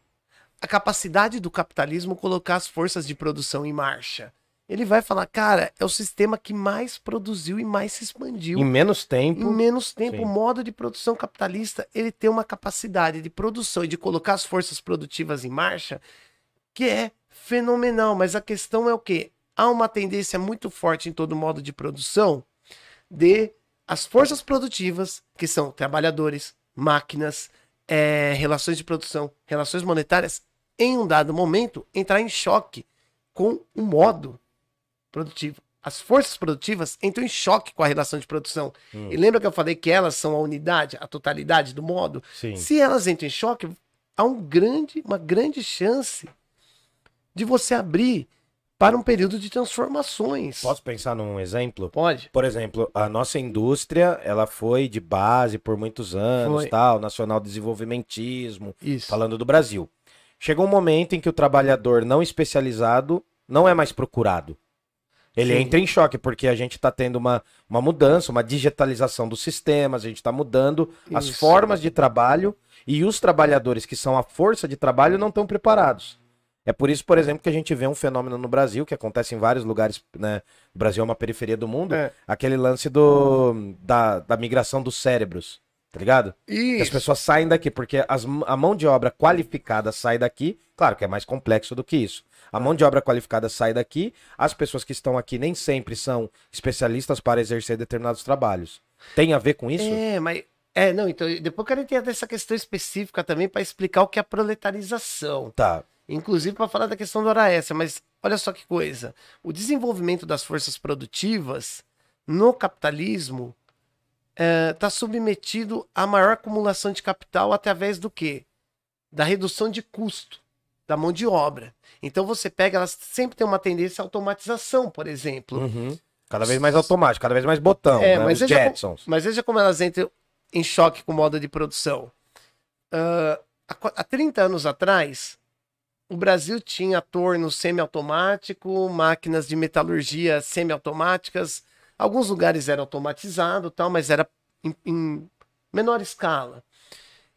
a capacidade do capitalismo colocar as forças de produção em marcha. Ele vai falar, cara, é o sistema que mais produziu e mais se expandiu. Em menos tempo. Em menos tempo. Sim. O modo de produção capitalista, ele tem uma capacidade de produção e de colocar as forças produtivas em marcha que é fenomenal. Mas a questão é o quê? Há uma tendência muito forte em todo modo de produção de as forças produtivas, que são trabalhadores, máquinas, é, relações de produção, relações monetárias, em um dado momento, entrar em choque com o modo produtivo. As forças produtivas entram em choque com a relação de produção. Hum. E lembra que eu falei que elas são a unidade, a totalidade do modo? Sim. Se elas entram em choque, há um grande, uma grande chance de você abrir para um período de transformações. Posso pensar num exemplo? Pode. Por exemplo, a nossa indústria, ela foi de base por muitos anos, foi. tal, nacional desenvolvimentismo, Isso. falando do Brasil. Chega um momento em que o trabalhador não especializado não é mais procurado. Ele Sim. entra em choque, porque a gente está tendo uma, uma mudança, uma digitalização dos sistemas, a gente está mudando Isso. as formas de trabalho e os trabalhadores que são a força de trabalho não estão preparados. É por isso, por exemplo, que a gente vê um fenômeno no Brasil, que acontece em vários lugares, né? O Brasil é uma periferia do mundo, é. aquele lance do, da, da migração dos cérebros tá ligado? Isso. as pessoas saem daqui, porque as, a mão de obra qualificada sai daqui, claro que é mais complexo do que isso. A mão de obra qualificada sai daqui, as pessoas que estão aqui nem sempre são especialistas para exercer determinados trabalhos. Tem a ver com isso? É, mas é, não, então, depois eu quero entender essa questão específica também para explicar o que é a proletarização. Tá. Inclusive para falar da questão do hora extra, mas olha só que coisa. O desenvolvimento das forças produtivas no capitalismo está é, submetido à maior acumulação de capital através do quê? Da redução de custo da mão de obra. Então você pega, elas sempre tem uma tendência à automatização, por exemplo. Uhum. Cada vez mais automático, cada vez mais botão, é, né? mas veja Jetsons. Como, mas veja como elas entram em choque com o modo de produção. Uh, há, há 30 anos atrás, o Brasil tinha torno semiautomático, máquinas de metalurgia semiautomáticas, Alguns lugares era automatizado, tal, mas era em, em menor escala.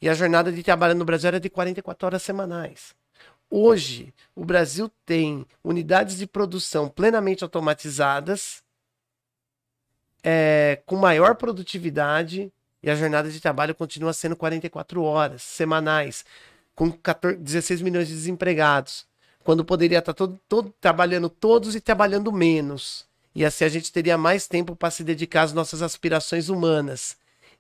E a jornada de trabalho no Brasil era de 44 horas semanais. Hoje, o Brasil tem unidades de produção plenamente automatizadas, é, com maior produtividade, e a jornada de trabalho continua sendo 44 horas semanais, com 14, 16 milhões de desempregados, quando poderia estar tá todo, todo, trabalhando todos e trabalhando menos. E assim a gente teria mais tempo para se dedicar às nossas aspirações humanas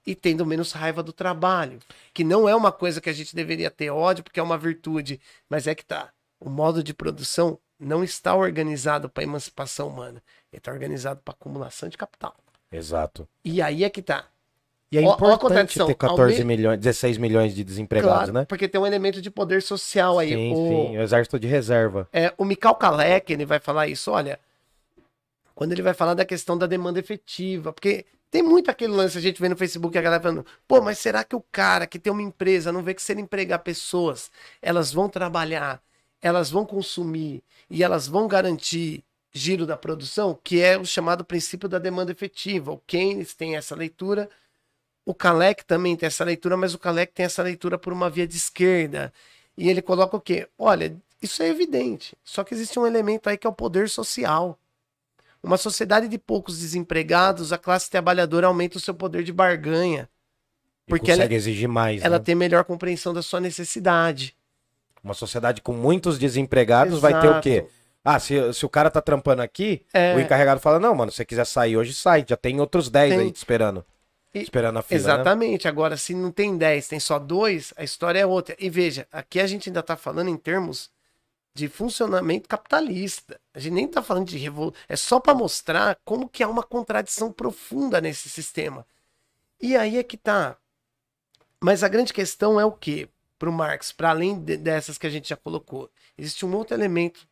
e tendo menos raiva do trabalho, que não é uma coisa que a gente deveria ter ódio, porque é uma virtude, mas é que tá. O modo de produção não está organizado para emancipação humana, ele está organizado para acumulação de capital. Exato. E aí é que tá. E é importante ó, ó ter 14 me... milhões, 16 milhões de desempregados, claro, né? Porque tem um elemento de poder social aí. Sim, o... sim, o exército de reserva. É, o Mikhail Kalek, ele vai falar isso, olha, quando ele vai falar da questão da demanda efetiva, porque tem muito aquele lance a gente vê no Facebook a galera falando, pô, mas será que o cara que tem uma empresa não vê que se ele empregar pessoas, elas vão trabalhar, elas vão consumir e elas vão garantir giro da produção, que é o chamado princípio da demanda efetiva. O Keynes tem essa leitura, o Kalec também tem essa leitura, mas o Kalec tem essa leitura por uma via de esquerda. E ele coloca o quê? Olha, isso é evidente, só que existe um elemento aí que é o poder social uma sociedade de poucos desempregados, a classe trabalhadora aumenta o seu poder de barganha. Porque ela é exigir mais. Ela né? tem melhor compreensão da sua necessidade. Uma sociedade com muitos desempregados Exato. vai ter o quê? Ah, se, se o cara tá trampando aqui, é... o encarregado fala: não, mano, se você quiser sair hoje, sai. Já tem outros 10 tem... aí te esperando. E... esperando a fila. Né? Exatamente. Né? Agora, se não tem 10, tem só dois, a história é outra. E veja, aqui a gente ainda tá falando em termos de funcionamento capitalista. A gente nem está falando de revolução. É só para mostrar como que há uma contradição profunda nesse sistema. E aí é que tá. Mas a grande questão é o que para o Marx, para além de, dessas que a gente já colocou, existe um outro elemento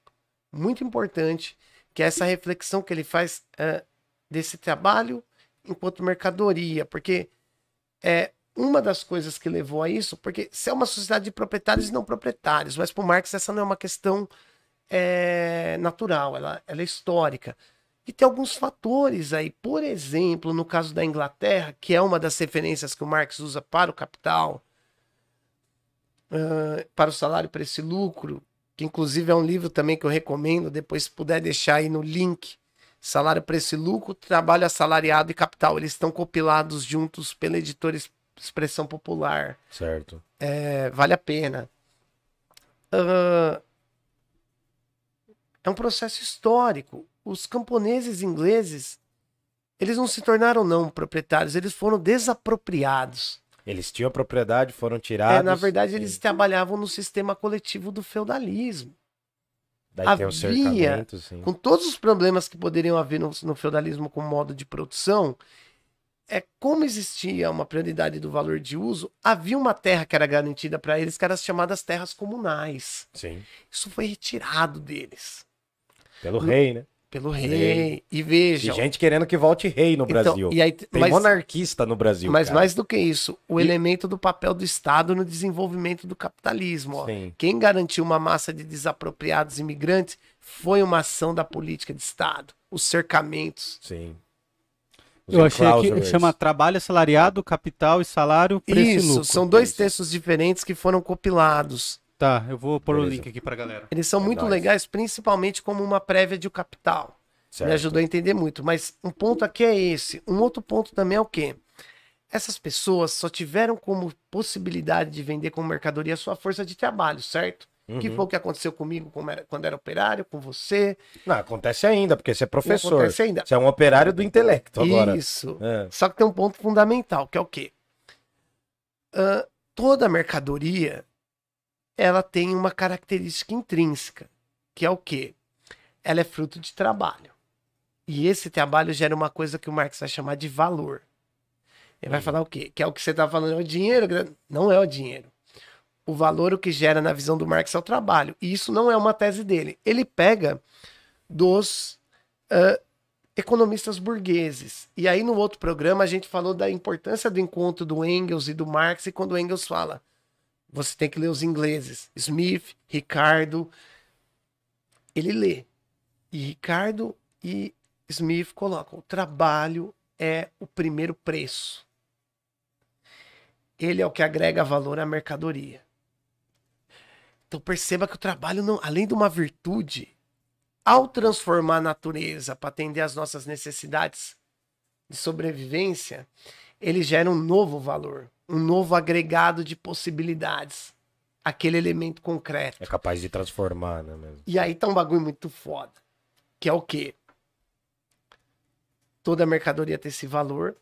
muito importante que é essa reflexão que ele faz uh, desse trabalho enquanto mercadoria, porque é, uma das coisas que levou a isso, porque se é uma sociedade de proprietários e não proprietários, mas para o Marx essa não é uma questão é, natural, ela, ela é histórica. E tem alguns fatores aí, por exemplo, no caso da Inglaterra, que é uma das referências que o Marx usa para o capital, uh, para o salário, para esse lucro, que inclusive é um livro também que eu recomendo, depois se puder deixar aí no link, Salário, Preço e Lucro, Trabalho Assalariado e Capital. Eles estão compilados juntos pela editora expressão popular. Certo. É, vale a pena. Uh, é um processo histórico. Os camponeses ingleses, eles não se tornaram não proprietários, eles foram desapropriados. Eles tinham propriedade, foram é, tirados. É, na verdade, eles e... trabalhavam no sistema coletivo do feudalismo. Daí havia, tem um com todos os problemas que poderiam haver no, no feudalismo como modo de produção, é, como existia uma prioridade do valor de uso, havia uma terra que era garantida para eles, que eram as chamadas terras comunais. Sim. Isso foi retirado deles. Pelo no, rei, né? Pelo rei. rei. E veja. E gente querendo que volte rei no então, Brasil. E aí, Tem mas, monarquista no Brasil. Mas cara. mais do que isso, o e... elemento do papel do Estado no desenvolvimento do capitalismo. Sim. Quem garantiu uma massa de desapropriados imigrantes foi uma ação da política de Estado. Os cercamentos. Sim eu achei que chama trabalho assalariado, capital e salário, preço Isso, e lucro. são dois textos diferentes que foram compilados. Tá, eu vou pôr o link aqui pra galera. Eles são é muito nóis. legais, principalmente como uma prévia de Capital. Certo. Me ajudou a entender muito. Mas um ponto aqui é esse. Um outro ponto também é o quê? Essas pessoas só tiveram como possibilidade de vender como mercadoria a sua força de trabalho, certo? Uhum. Que foi o que aconteceu comigo quando era operário, com você. Não, acontece ainda, porque você é professor. acontece ainda. Você é um operário do intelecto agora. Isso. É. Só que tem um ponto fundamental, que é o quê? Uh, toda mercadoria, ela tem uma característica intrínseca, que é o quê? Ela é fruto de trabalho. E esse trabalho gera uma coisa que o Marx vai chamar de valor. Ele vai uhum. falar o quê? Que é o que você está falando, é o dinheiro? Não é o dinheiro o valor o que gera na visão do Marx é o trabalho. E isso não é uma tese dele. Ele pega dos uh, economistas burgueses. E aí no outro programa a gente falou da importância do encontro do Engels e do Marx e quando o Engels fala, você tem que ler os ingleses, Smith, Ricardo. Ele lê. E Ricardo e Smith colocam, o trabalho é o primeiro preço. Ele é o que agrega valor à mercadoria. Então perceba que o trabalho, não, além de uma virtude, ao transformar a natureza para atender às nossas necessidades de sobrevivência, ele gera um novo valor, um novo agregado de possibilidades. Aquele elemento concreto. É capaz de transformar, né? Mesmo? E aí tá um bagulho muito foda. Que é o quê? Toda mercadoria tem esse valor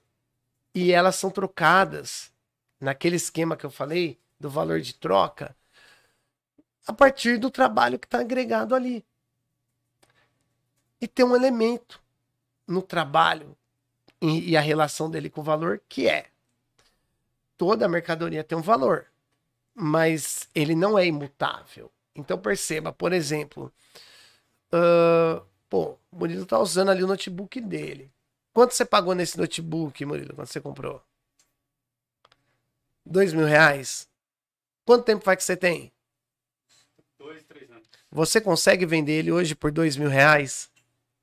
e elas são trocadas naquele esquema que eu falei do valor de troca a partir do trabalho que está agregado ali. E tem um elemento no trabalho e, e a relação dele com o valor que é toda mercadoria tem um valor, mas ele não é imutável. Então perceba, por exemplo, uh, pô, o Murilo está usando ali o notebook dele. Quanto você pagou nesse notebook, Murilo, quando você comprou? Dois mil reais? Quanto tempo faz que você tem? Você consegue vender ele hoje por dois mil reais?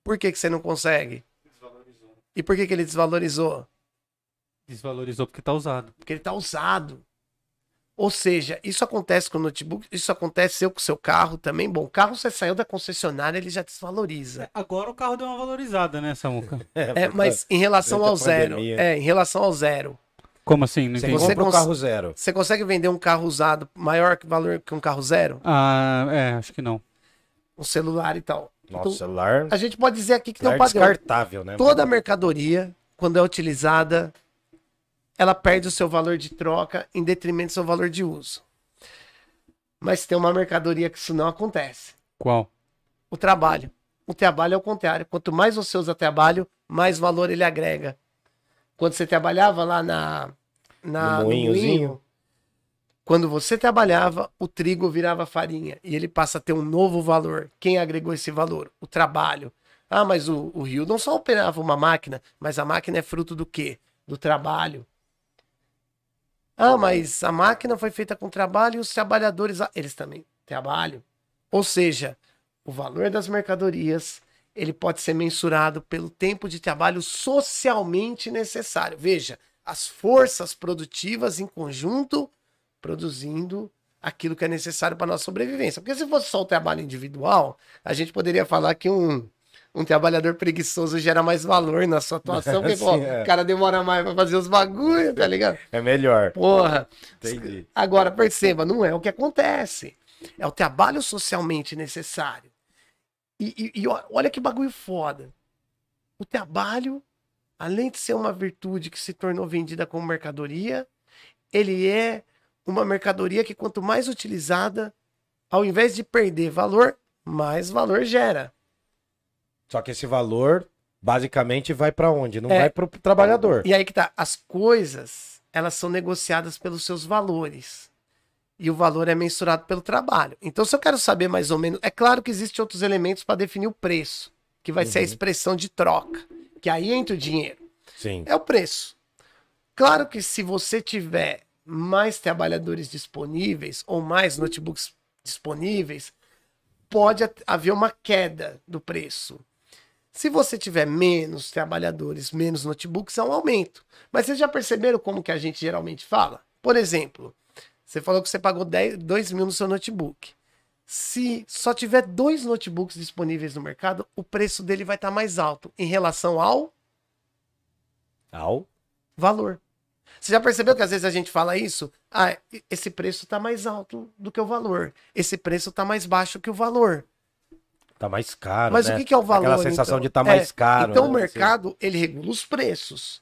Por que, que você não consegue? E por que, que ele desvalorizou? Desvalorizou porque está usado. Porque ele está usado. Ou seja, isso acontece com o notebook, isso aconteceu com o seu carro também. Bom, o carro você saiu da concessionária, ele já desvaloriza. É, agora o carro deu uma valorizada, né, Samuca? é, mas em relação ao pandemia. zero. É, em relação ao zero. Como assim? Não você entendi. compra um carro zero. Você consegue vender um carro usado maior que valor que um carro zero? Ah, é, acho que não. Um celular e tal. Nossa, então, celular. A gente pode dizer aqui que tem um é padrão. descartável, né? Toda mercadoria, quando é utilizada, ela perde o seu valor de troca em detrimento do seu valor de uso. Mas tem uma mercadoria que isso não acontece. Qual? O trabalho. O trabalho é o contrário. Quanto mais você usa trabalho, mais valor ele agrega. Quando você trabalhava lá na, na no moinho, quando você trabalhava, o trigo virava farinha e ele passa a ter um novo valor. Quem agregou esse valor? O trabalho. Ah, mas o, o Rio não só operava uma máquina, mas a máquina é fruto do quê? Do trabalho. Ah, mas a máquina foi feita com trabalho e os trabalhadores, ah, eles também trabalho. Ou seja, o valor das mercadorias ele pode ser mensurado pelo tempo de trabalho socialmente necessário. Veja, as forças produtivas em conjunto produzindo aquilo que é necessário para a nossa sobrevivência. Porque se fosse só o trabalho individual, a gente poderia falar que um, um trabalhador preguiçoso gera mais valor na sua atuação, [laughs] porque Sim, é. o cara demora mais para fazer os bagulhos, tá ligado? É melhor. Porra. Entendi. Agora, perceba, não é o que acontece. É o trabalho socialmente necessário. E, e, e olha que bagulho foda. O trabalho, além de ser uma virtude que se tornou vendida como mercadoria, ele é uma mercadoria que quanto mais utilizada, ao invés de perder valor, mais valor gera. Só que esse valor basicamente vai para onde? Não é, vai para o trabalhador. E aí que tá, as coisas, elas são negociadas pelos seus valores e o valor é mensurado pelo trabalho. Então, se eu quero saber mais ou menos, é claro que existem outros elementos para definir o preço, que vai uhum. ser a uhum. expressão de troca, que aí entra o dinheiro. Sim. É o preço. Claro que se você tiver mais trabalhadores disponíveis ou mais notebooks disponíveis, pode haver uma queda do preço. Se você tiver menos trabalhadores, menos notebooks, é um aumento. Mas vocês já perceberam como que a gente geralmente fala? Por exemplo, você falou que você pagou 10, 2 mil no seu notebook. Se só tiver dois notebooks disponíveis no mercado, o preço dele vai estar tá mais alto em relação ao. Ao? Valor. Você já percebeu que às vezes a gente fala isso? Ah, esse preço está mais alto do que o valor. Esse preço está mais baixo que o valor. Está mais caro. Mas né? o que, que é o valor? Aquela sensação então? de estar tá mais é, caro. Então né? o mercado, ele regula os preços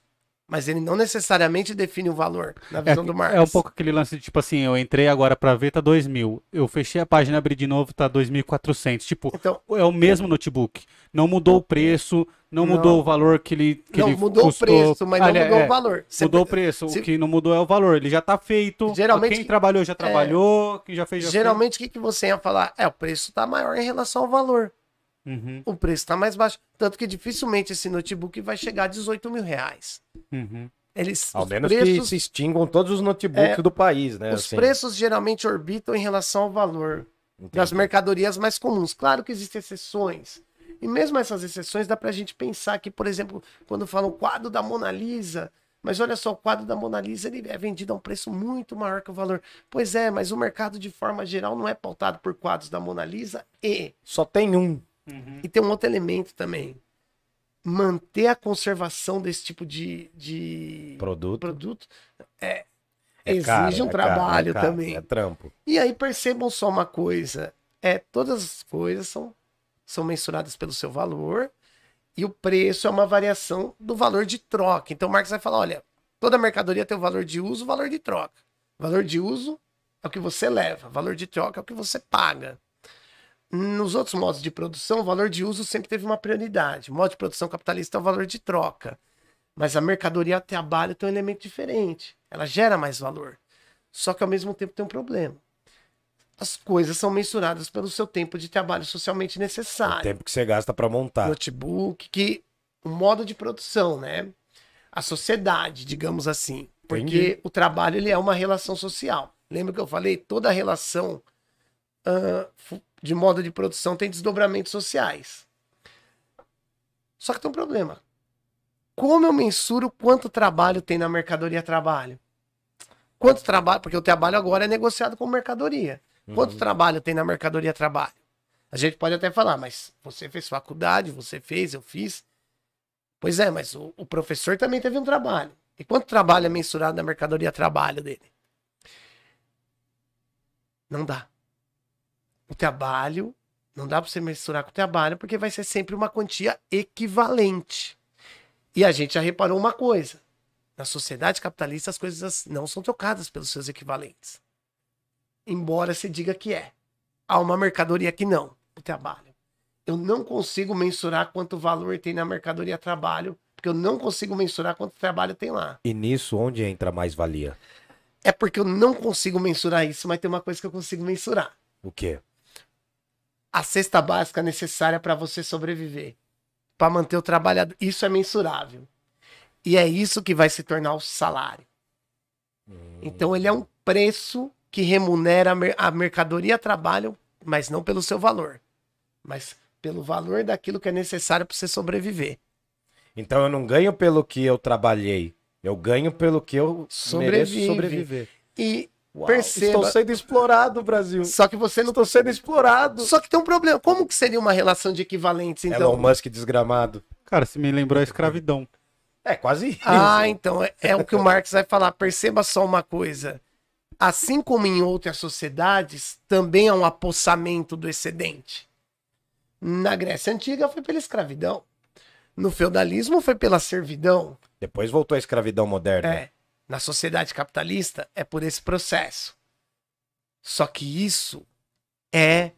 mas ele não necessariamente define o valor na é, visão é, do Marx. É um pouco aquele lance de, tipo assim, eu entrei agora para ver, tá 2.000. Eu fechei a página, abri de novo, tá 2.400. Tipo, então, é o mesmo é. notebook. Não mudou o preço, não, não mudou o valor que ele que Não, ele mudou custou. o preço, mas ah, não mudou é, o valor. Você mudou o preço, Se... o que não mudou é o valor. Ele já tá feito, geralmente, quem trabalhou já é. trabalhou, é... quem já fez já Geralmente, o que, que você ia falar? É, o preço tá maior em relação ao valor. Uhum. O preço está mais baixo. Tanto que dificilmente esse notebook vai chegar a 18 mil reais. Uhum. Eles, ao menos preços, que se extingam todos os notebooks é, do país, né? Os assim. preços geralmente orbitam em relação ao valor Entendi. das mercadorias mais comuns. Claro que existem exceções. E mesmo essas exceções dá pra gente pensar que, por exemplo, quando falam quadro da Mona Lisa, mas olha só, o quadro da Mona Lisa ele é vendido a um preço muito maior que o valor. Pois é, mas o mercado de forma geral não é pautado por quadros da Mona Lisa e só tem um. Uhum. E tem um outro elemento também. Manter a conservação desse tipo de, de produto, produto é, é exige caro, um é, é trabalho é caro, também. É trampo. E aí percebam só uma coisa: é todas as coisas são, são mensuradas pelo seu valor e o preço é uma variação do valor de troca. Então o Marx vai falar: olha, toda mercadoria tem o valor de uso, o valor de troca. Valor de uso é o que você leva, valor de troca é o que você paga. Nos outros modos de produção, o valor de uso sempre teve uma prioridade. O modo de produção capitalista é o valor de troca. Mas a mercadoria trabalho tem um elemento diferente. Ela gera mais valor. Só que ao mesmo tempo tem um problema. As coisas são mensuradas pelo seu tempo de trabalho socialmente necessário. O tempo que você gasta para montar. Notebook, que o modo de produção, né? A sociedade, digamos assim. Porque Entendi. o trabalho ele é uma relação social. Lembra que eu falei? Toda relação uh, de modo de produção tem desdobramentos sociais. Só que tem um problema. Como eu mensuro quanto trabalho tem na mercadoria trabalho? Quanto trabalho, porque o trabalho agora é negociado como mercadoria. Uhum. Quanto uhum. trabalho tem na mercadoria trabalho? A gente pode até falar, mas você fez faculdade, você fez, eu fiz. Pois é, mas o, o professor também teve um trabalho. E quanto trabalho é mensurado na mercadoria trabalho dele? Não dá o trabalho, não dá para você mensurar com o trabalho, porque vai ser sempre uma quantia equivalente. E a gente já reparou uma coisa: na sociedade capitalista, as coisas não são trocadas pelos seus equivalentes. Embora se diga que é. Há uma mercadoria que não, o trabalho. Eu não consigo mensurar quanto valor tem na mercadoria trabalho, porque eu não consigo mensurar quanto trabalho tem lá. E nisso, onde entra mais valia? É porque eu não consigo mensurar isso, mas tem uma coisa que eu consigo mensurar. O quê? a cesta básica necessária para você sobreviver, para manter o trabalhador. Isso é mensurável. E é isso que vai se tornar o salário. Hum. Então ele é um preço que remunera a mercadoria trabalho, mas não pelo seu valor, mas pelo valor daquilo que é necessário para você sobreviver. Então eu não ganho pelo que eu trabalhei, eu ganho pelo que eu Sobrevive. mereço sobreviver. E Uau, Perceba. Estou sendo explorado, Brasil. Só que você não. Estou sendo explorado. Só que tem um problema. Como que seria uma relação de equivalentes, então? Elon Musk desgramado. Cara, se me lembrou a escravidão. É, quase isso. Ah, então é, é o que o Marx vai falar. Perceba só uma coisa. Assim como em outras sociedades, também há um apossamento do excedente. Na Grécia Antiga foi pela escravidão. No feudalismo foi pela servidão. Depois voltou a escravidão moderna. É na sociedade capitalista é por esse processo. Só que isso é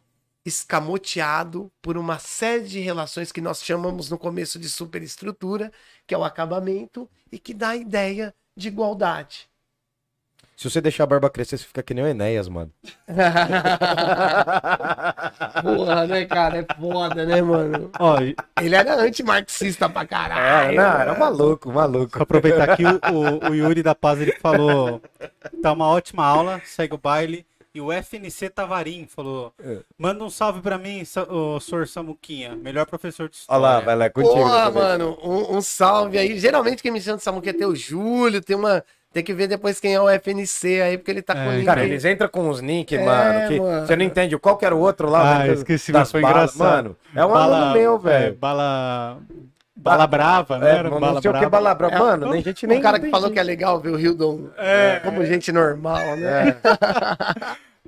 escamoteado por uma série de relações que nós chamamos no começo de superestrutura, que é o acabamento e que dá a ideia de igualdade. Se você deixar a barba crescer, você fica que nem o Enéas, mano. [laughs] Porra, né, cara? É foda, né, mano? Ó, ele era antimarxista pra caralho. É, não, era maluco, maluco. Aproveitar aqui o, o, o, Yuri da Paz, ele falou: tá uma ótima aula, segue o baile. E o FNC Tavarim falou: é. manda um salve pra mim, o senhor Samuquinha, melhor professor de história. Olha lá, vai lá, é contigo. Porra, mano, um, um salve aí. Geralmente quem me chama de Samuquinha é o Júlio, tem uma tem que ver depois quem é o FNC aí, porque ele tá é, com então. Cara, eles entram com os nick, é, mano, que mano. você não entende. Qual que era o outro lá? Ah, esqueci, mas foi balas, engraçado. Mano, é um bala, aluno meu, é, velho. É, bala... Bala Brava, né? É, não bala sei brava. o que Bala Brava. É, mano, nem gente nem... O cara que falou que é legal ver o Hildon é, né, como é. gente normal, né?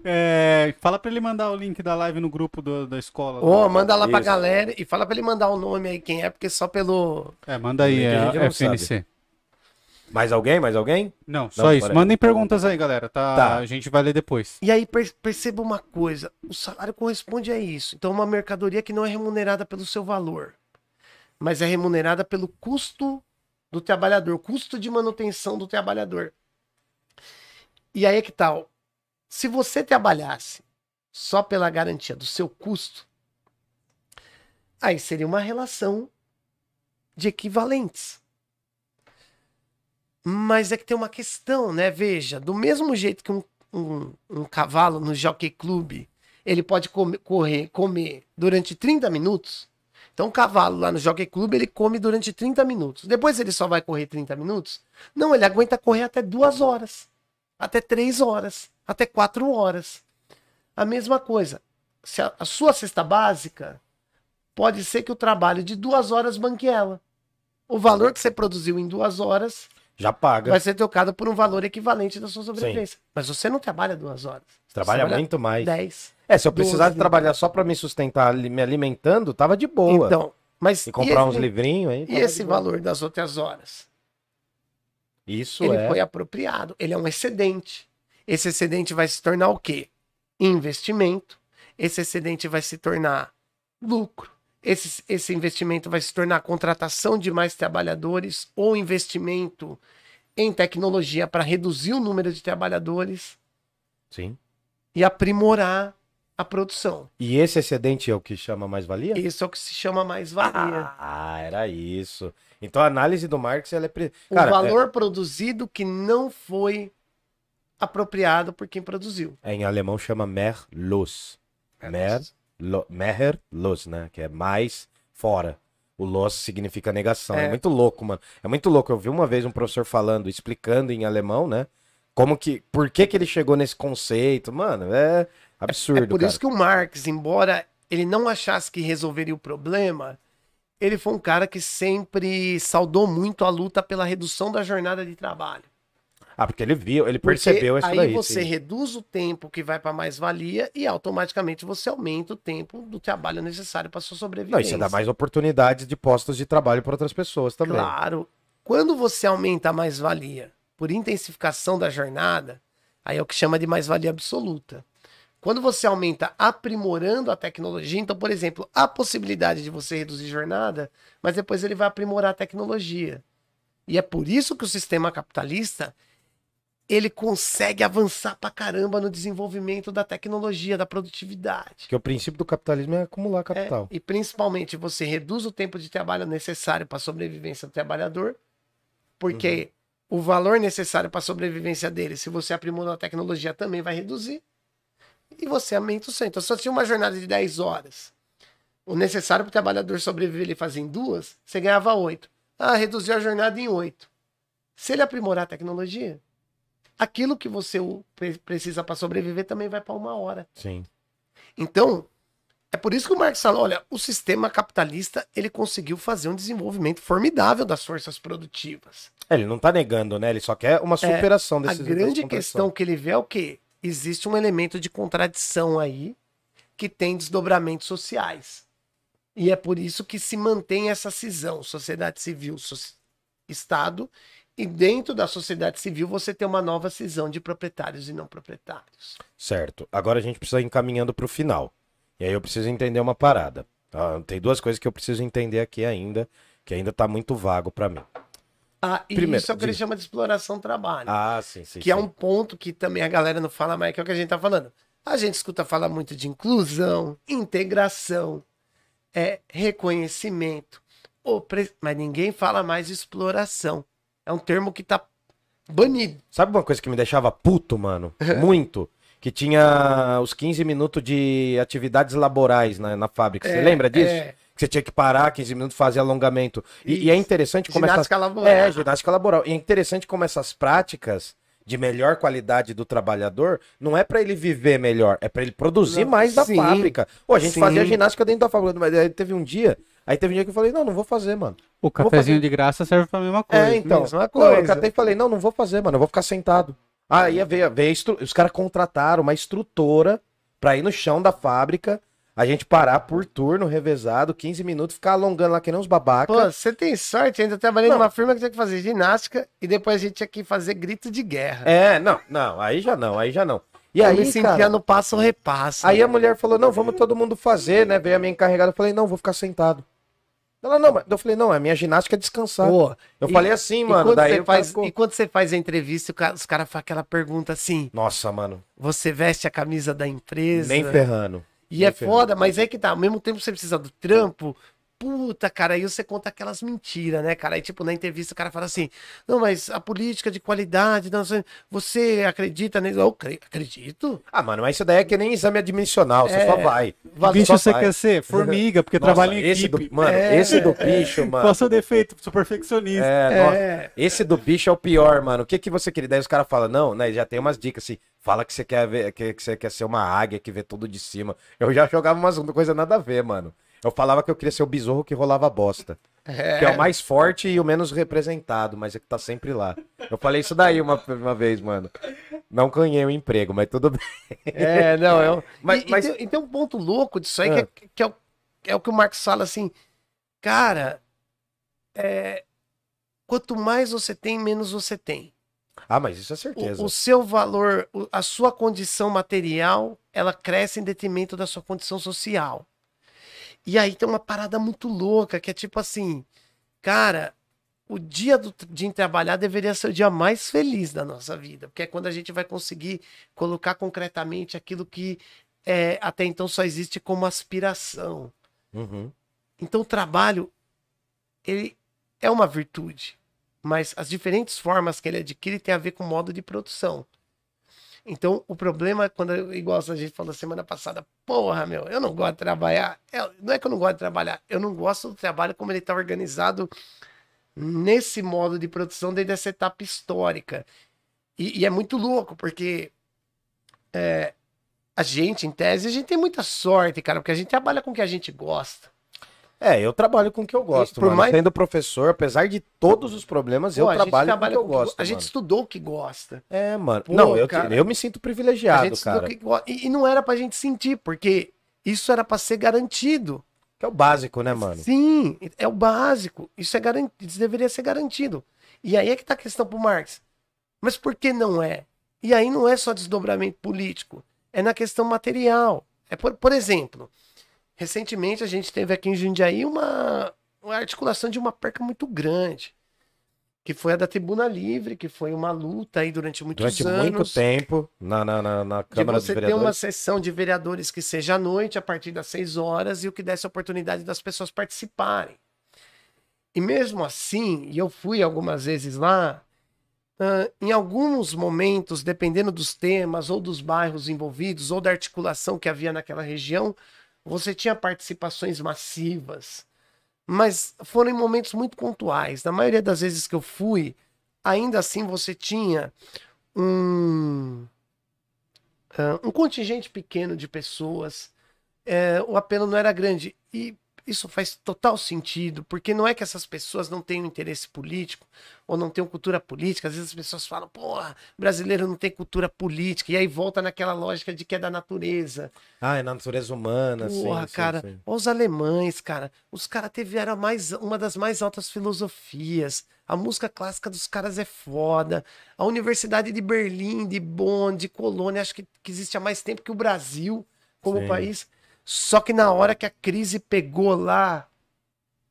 É, [laughs] fala para ele mandar o link da live no grupo do, da escola. Ô, manda lá pra Isso. pra galera e fala para ele mandar o nome aí, quem é, porque só pelo. É, manda aí, é, FNC. Sabe. Mais alguém? Mais alguém? Não, só isso. Parece. Mandem perguntas aí, galera. Tá, tá, A gente vai ler depois. E aí per perceba uma coisa: o salário corresponde a isso. Então, uma mercadoria que não é remunerada pelo seu valor, mas é remunerada pelo custo do trabalhador, custo de manutenção do trabalhador. E aí é que tal? Tá, Se você trabalhasse só pela garantia do seu custo, aí seria uma relação de equivalentes. Mas é que tem uma questão, né? Veja, do mesmo jeito que um, um, um cavalo no jockey club, ele pode comer, correr, comer durante 30 minutos. Então, o cavalo lá no Jockey Club, ele come durante 30 minutos. Depois ele só vai correr 30 minutos? Não, ele aguenta correr até duas horas, até três horas, até quatro horas. A mesma coisa. Se a, a sua cesta básica, pode ser que o trabalho de duas horas banque ela. O valor que você produziu em duas horas já paga. Vai ser trocado por um valor equivalente da sua sobrevivência. Sim. Mas você não trabalha duas horas. Você trabalha, trabalha muito mais. Dez. É, se eu precisasse trabalhar só para me sustentar, me alimentando, tava de boa. Então, mas. E comprar e uns livrinhos aí. E esse valor das outras horas? Isso ele é. Ele foi apropriado. Ele é um excedente. Esse excedente vai se tornar o quê? Investimento. Esse excedente vai se tornar lucro. Esse, esse investimento vai se tornar contratação de mais trabalhadores ou investimento em tecnologia para reduzir o número de trabalhadores. Sim. E aprimorar a produção. E esse excedente é o que chama mais-valia? Isso é o que se chama mais-valia. Ah, era isso. Então a análise do Marx ela é. Pre... Cara, o é valor é... produzido que não foi apropriado por quem produziu. É, em alemão chama Merlos. Merlos lo, meher, los, né? Que é mais fora. O los significa negação. É. é. muito louco, mano. É muito louco. Eu vi uma vez um professor falando, explicando em alemão, né? Como que. Por que, que ele chegou nesse conceito? Mano, é absurdo. É, é por cara. isso que o Marx, embora ele não achasse que resolveria o problema, ele foi um cara que sempre saudou muito a luta pela redução da jornada de trabalho. Ah, porque ele viu, ele percebeu porque isso daí. Aí você sim. reduz o tempo que vai para mais-valia e automaticamente você aumenta o tempo do trabalho necessário para sua sobrevivência. Não, isso dá mais oportunidades de postos de trabalho para outras pessoas também. Claro. Quando você aumenta a mais-valia por intensificação da jornada, aí é o que chama de mais-valia absoluta. Quando você aumenta aprimorando a tecnologia, então, por exemplo, a possibilidade de você reduzir jornada, mas depois ele vai aprimorar a tecnologia. E é por isso que o sistema capitalista ele consegue avançar pra caramba no desenvolvimento da tecnologia, da produtividade. Que o princípio do capitalismo é acumular é, capital. É, e principalmente você reduz o tempo de trabalho necessário para a sobrevivência do trabalhador, porque uhum. o valor necessário para a sobrevivência dele, se você aprimora a tecnologia, também vai reduzir. E você aumenta o seu. Então, se você tinha uma jornada de 10 horas, o necessário para o trabalhador sobreviver ele fazia em duas, você ganhava 8. Ah, reduziu a jornada em 8. Se ele aprimorar a tecnologia, aquilo que você precisa para sobreviver também vai para uma hora. Sim. Então, é por isso que o Marx fala, olha, o sistema capitalista, ele conseguiu fazer um desenvolvimento formidável das forças produtivas. É, ele não está negando, né? Ele só quer uma é, superação é, desses A grande questão que ele vê é o quê? Existe um elemento de contradição aí que tem desdobramentos sociais. E é por isso que se mantém essa cisão, sociedade civil, so Estado, e dentro da sociedade civil você tem uma nova cisão de proprietários e não proprietários. Certo. Agora a gente precisa ir encaminhando para o final. E aí eu preciso entender uma parada. Ah, tem duas coisas que eu preciso entender aqui ainda, que ainda está muito vago para mim. Ah, e Primeiro, isso é o que ele chama de exploração trabalho. Ah, sim, sim. Que é sim. é um ponto que também a galera não fala mais, é que é o que a gente está falando. A gente escuta falar muito de inclusão, integração, é, reconhecimento, opre... mas ninguém fala mais de exploração é um termo que tá banido. Sabe uma coisa que me deixava puto, mano? [laughs] É. Muito. que tinha os 15 minutos de atividades laborais na, na fábrica. Você é, lembra disso? É. Que você tinha que parar 15 minutos, fazer alongamento. E, e, é interessante como ginástica essas... Laboral. É, ginástica laboral. E é interessante como essas práticas de melhor qualidade do trabalhador, não é para ele viver melhor, é para ele produzir não, mais da fábrica. Pô, a gente sim. fazia ginástica dentro da fábrica, mas aí teve um dia, aí teve um dia que eu falei, não, não vou fazer, mano. O cafezinho de graça serve pra mesma coisa. É, então, mesma coisa. eu catei e falei, não, não vou fazer, mano, eu vou ficar sentado. Aí é. veio, veio os caras contrataram uma estrutura pra ir no chão da fábrica a gente parar por turno, revezado, 15 minutos, ficar alongando lá que nem uns babacas. Pô, você tem sorte, ainda trabalhei não. numa firma que tinha que fazer ginástica e depois a gente tinha que fazer grito de guerra. É, não, não, aí já não, aí já não. E aí, me sentia cara, no passo repasso. Aí né? a mulher falou: não, vamos todo mundo fazer, né? Veio a minha encarregada, eu falei, não, vou ficar sentado. Ela, não, mas eu falei, não, a minha ginástica é descansar. Pô, eu e, falei assim, mano. Daí você faz, ficou... E quando você faz a entrevista, os caras fazem aquela pergunta assim. Nossa, mano. Você veste a camisa da empresa. Nem ferrando. E é foda, mas é que tá. Ao mesmo tempo você precisa do trampo. Puta, cara, aí você conta aquelas mentiras, né, cara? Aí, tipo, na entrevista o cara fala assim: não, mas a política de qualidade, não, você, acredita nisso? Eu cre- acredito. Ah, mano, mas isso daí é que nem exame adimensional, você É, só vai. Que bicho só você vai. quer ser? Formiga, porque Nossa, trabalha em esse equipe. do, mano, É, esse do bicho, mano. Qual seu defeito? Sou perfeccionista. É, nossa, é. esse do bicho é o pior, mano. O que que você queria? Daí os caras falam, não, né? Já tem umas dicas assim. Fala que você quer ver, que, que você quer ser uma águia que vê tudo de cima. Eu já jogava umas coisa nada a ver, mano. Eu falava que eu queria ser o besouro que rolava bosta. É. Que é o mais forte e o menos representado, mas é que tá sempre lá. Eu falei isso daí uma, uma vez, mano. Não ganhei o emprego, mas tudo bem. É, não, é Mas, e, mas... E, tem, e tem um ponto louco disso aí, ah. que, é, que é, o, é o que o Marcos fala assim, cara, é, quanto mais você tem, menos você tem. Ah, mas isso é certeza. O, o seu valor, a sua condição material, ela cresce em detrimento da sua condição social. E aí tem uma parada muito louca, que é tipo assim, cara, o dia do, de trabalhar deveria ser o dia mais feliz da nossa vida, porque é quando a gente vai conseguir colocar concretamente aquilo que é, até então só existe como aspiração. Uhum. Então o trabalho, ele é uma virtude mas as diferentes formas que ele adquire tem a ver com o modo de produção. Então, o problema, é quando igual a gente falou semana passada, porra, meu, eu não gosto de trabalhar. É, não é que eu não gosto de trabalhar, eu não gosto do trabalho como ele está organizado nesse modo de produção desde essa etapa histórica. E, e é muito louco, porque é, a gente, em tese, a gente tem muita sorte, cara, porque a gente trabalha com o que a gente gosta. É, eu trabalho com o que eu gosto. por mano. mais sendo professor, apesar de todos os problemas, Pô, eu trabalho com o que eu gosto. A mano. gente estudou o que gosta. É, mano. Pô, não, eu, cara, eu me sinto privilegiado, a gente cara. Que gosta. E, e não era pra gente sentir, porque isso era para ser garantido. Que é o básico, né, mano? Sim, é o básico. Isso é garantido, isso deveria ser garantido. E aí é que tá a questão pro Marx. Mas por que não é? E aí não é só desdobramento político, é na questão material. É por, por exemplo, Recentemente a gente teve aqui em Jundiaí uma, uma articulação de uma perca muito grande que foi a da Tribuna Livre, que foi uma luta aí durante muitos durante anos. Durante muito tempo na, na, na, na Câmara de você dos ter uma sessão de vereadores que seja à noite, a partir das 6 horas, e o que desse a oportunidade das pessoas participarem. E mesmo assim, e eu fui algumas vezes lá, uh, em alguns momentos, dependendo dos temas, ou dos bairros envolvidos, ou da articulação que havia naquela região, você tinha participações massivas, mas foram em momentos muito pontuais. Na maioria das vezes que eu fui, ainda assim você tinha um, ah, um contingente pequeno de pessoas. É, o apelo não era grande. E isso faz total sentido, porque não é que essas pessoas não tenham interesse político ou não tenham cultura política. Às vezes as pessoas falam, porra, brasileiro não tem cultura política. E aí volta naquela lógica de que é da natureza. Ah, é da natureza humana. Porra, sim, cara. Sim, sim. Olha os alemães, cara. Os caras tiveram mais, uma das mais altas filosofias. A música clássica dos caras é foda. A Universidade de Berlim, de Bonn, de Colônia, acho que, que existe há mais tempo que o Brasil como Sim. país. Só que na hora que a crise pegou lá.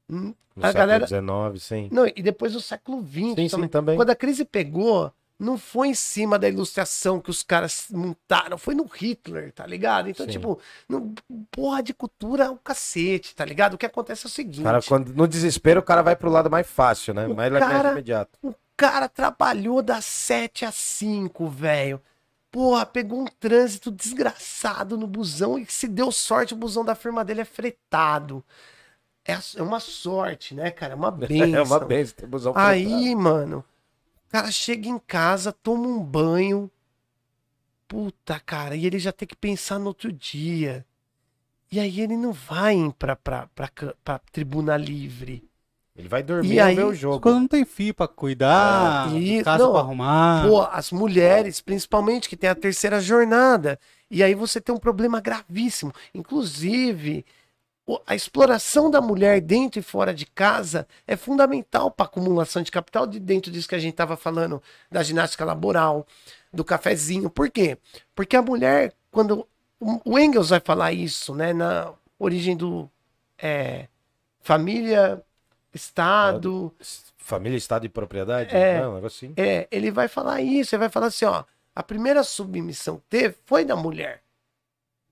Hum, no a galera. XIX, sim. Não, e depois no século XX sim, também. Sim, também. Quando a crise pegou, não foi em cima da ilustração que os caras montaram, foi no Hitler, tá ligado? Então, Sim. tipo, no porra de cultura é um cacete, tá ligado? O que acontece é o seguinte. Cara, quando, no desespero, o cara vai pro lado mais fácil, né? O mais, cara, mais imediato. O cara trabalhou das 7 às 5, velho. Porra, pegou um trânsito desgraçado no busão e se deu sorte, o busão da firma dele é fretado. É, é uma sorte, né, cara? É uma benção. [laughs] é uma benção ter busão fretado. Aí, mano, o cara chega em casa, toma um banho. Puta, cara, e ele já tem que pensar no outro dia. E aí ele não vai pra, pra, pra, pra tribuna livre. Ele vai dormir e aí, no meu jogo. Quando não tem fio pra cuidar, ah, e, casa não, pra arrumar. Pô, as mulheres, principalmente, que tem a terceira jornada. E aí você tem um problema gravíssimo. Inclusive, a exploração da mulher dentro e fora de casa é fundamental para acumulação de capital, de dentro disso que a gente estava falando, da ginástica laboral, do cafezinho. Por quê? Porque a mulher, quando. O Engels vai falar isso, né? Na origem do. É, família Estado. Família, Estado e propriedade? É, não, né? um negócio assim. é, ele vai falar isso, ele vai falar assim, ó, a primeira submissão que teve foi da mulher.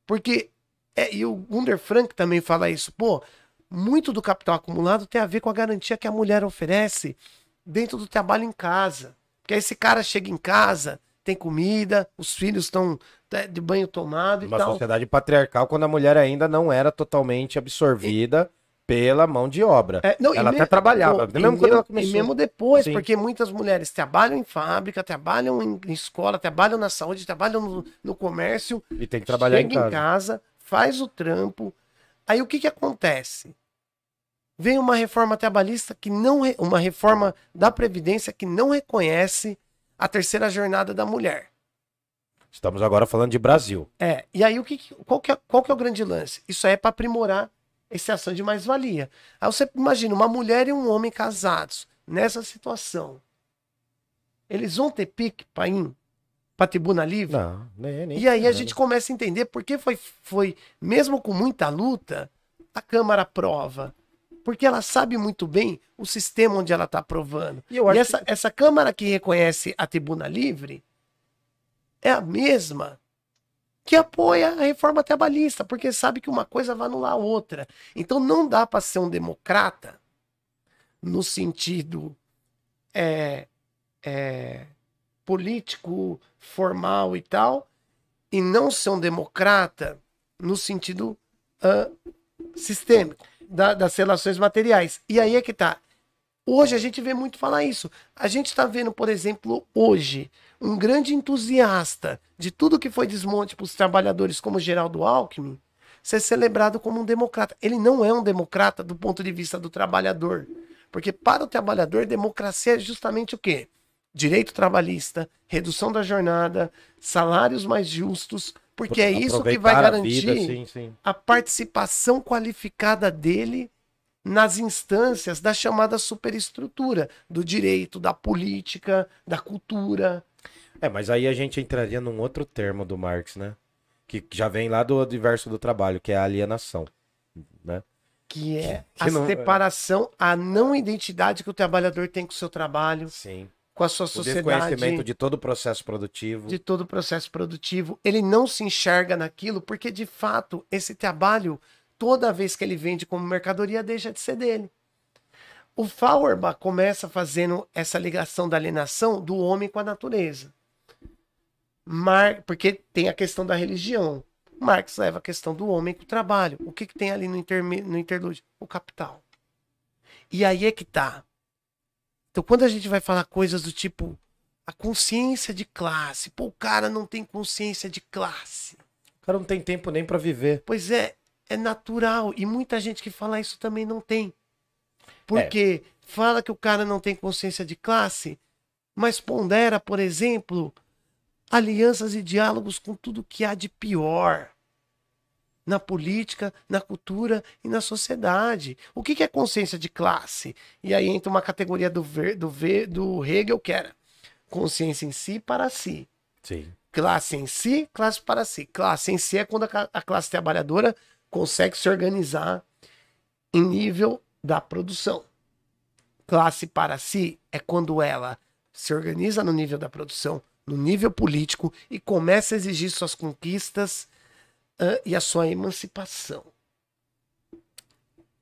Porque, é, e o Gunder Frank também fala isso, pô, muito do capital acumulado tem a ver com a garantia que a mulher oferece dentro do trabalho em casa. Porque esse cara chega em casa, tem comida, os filhos estão né, de banho tomado Uma e tal. Uma sociedade patriarcal quando a mulher ainda não era totalmente absorvida. E pela mão de obra. É, não, ela até me... trabalhava. Bom, é mesmo quando ela começou. E mesmo depois, Sim. porque muitas mulheres trabalham em fábrica, trabalham em escola, trabalham na saúde, trabalham no, no comércio. E tem que trabalhar em casa. em casa, faz o trampo. Aí o que, que acontece? Vem uma reforma trabalhista que não. Re... Uma reforma da Previdência que não reconhece a terceira jornada da mulher. Estamos agora falando de Brasil. É. E aí o que. que... Qual, que é... qual que é o grande lance? Isso aí é para aprimorar extração de mais-valia. Aí você imagina uma mulher e um homem casados nessa situação. Eles vão ter pique para ir para tribuna livre? Não, nem, nem, e aí a gente começa a entender por que foi, foi, mesmo com muita luta, a Câmara aprova. Porque ela sabe muito bem o sistema onde ela está aprovando. E, e essa, que... essa Câmara que reconhece a tribuna livre é a mesma que apoia a reforma trabalhista, porque sabe que uma coisa vai anular a outra. Então não dá para ser um democrata no sentido é, é, político, formal e tal, e não ser um democrata no sentido uh, sistêmico da, das relações materiais. E aí é que está. Hoje a gente vê muito falar isso. A gente está vendo, por exemplo, hoje, um grande entusiasta de tudo que foi desmonte para os trabalhadores, como Geraldo Alckmin, ser celebrado como um democrata. Ele não é um democrata do ponto de vista do trabalhador. Porque para o trabalhador, democracia é justamente o quê? Direito trabalhista, redução da jornada, salários mais justos, porque é isso que vai garantir a, vida, sim, sim. a participação qualificada dele nas instâncias da chamada superestrutura, do direito, da política, da cultura, é, mas aí a gente entraria num outro termo do Marx, né? Que já vem lá do universo do trabalho, que é a alienação, né? Que é que, que a não... separação, a não identidade que o trabalhador tem com o seu trabalho. Sim com a sua sociedade. O desconhecimento de todo o processo produtivo. De todo o processo produtivo. Ele não se enxerga naquilo, porque de fato esse trabalho, toda vez que ele vende como mercadoria, deixa de ser dele. O Fauerbach começa fazendo essa ligação da alienação do homem com a natureza. Mar... Porque tem a questão da religião. Marx leva a questão do homem para o trabalho. O que, que tem ali no, interme... no interlúdio? O capital. E aí é que tá. Então, quando a gente vai falar coisas do tipo a consciência de classe, pô, o cara não tem consciência de classe. O cara não tem tempo nem para viver. Pois é, é natural. E muita gente que fala isso também não tem. Porque é. fala que o cara não tem consciência de classe, mas pondera, por exemplo, alianças e diálogos com tudo que há de pior na política, na cultura e na sociedade. O que, é consciência de classe? E aí entra uma categoria do, ver, do, ver, do Hegel que era consciência em si para si. Sim. Classe em si, classe para si. Classe em si é quando a classe trabalhadora consegue se organizar em nível da produção. Classe para si é quando ela se organiza no nível da produção no nível político e começa a exigir suas conquistas uh, e a sua emancipação.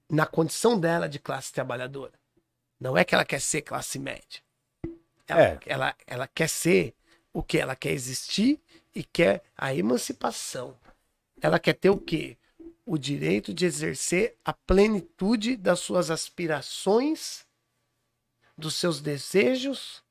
Na condição dela de classe trabalhadora. Não é que ela quer ser classe média. Ela, é. ela, ela quer ser o que? Ela quer existir e quer a emancipação. Ela quer ter o quê? O direito de exercer a plenitude das suas aspirações, dos seus desejos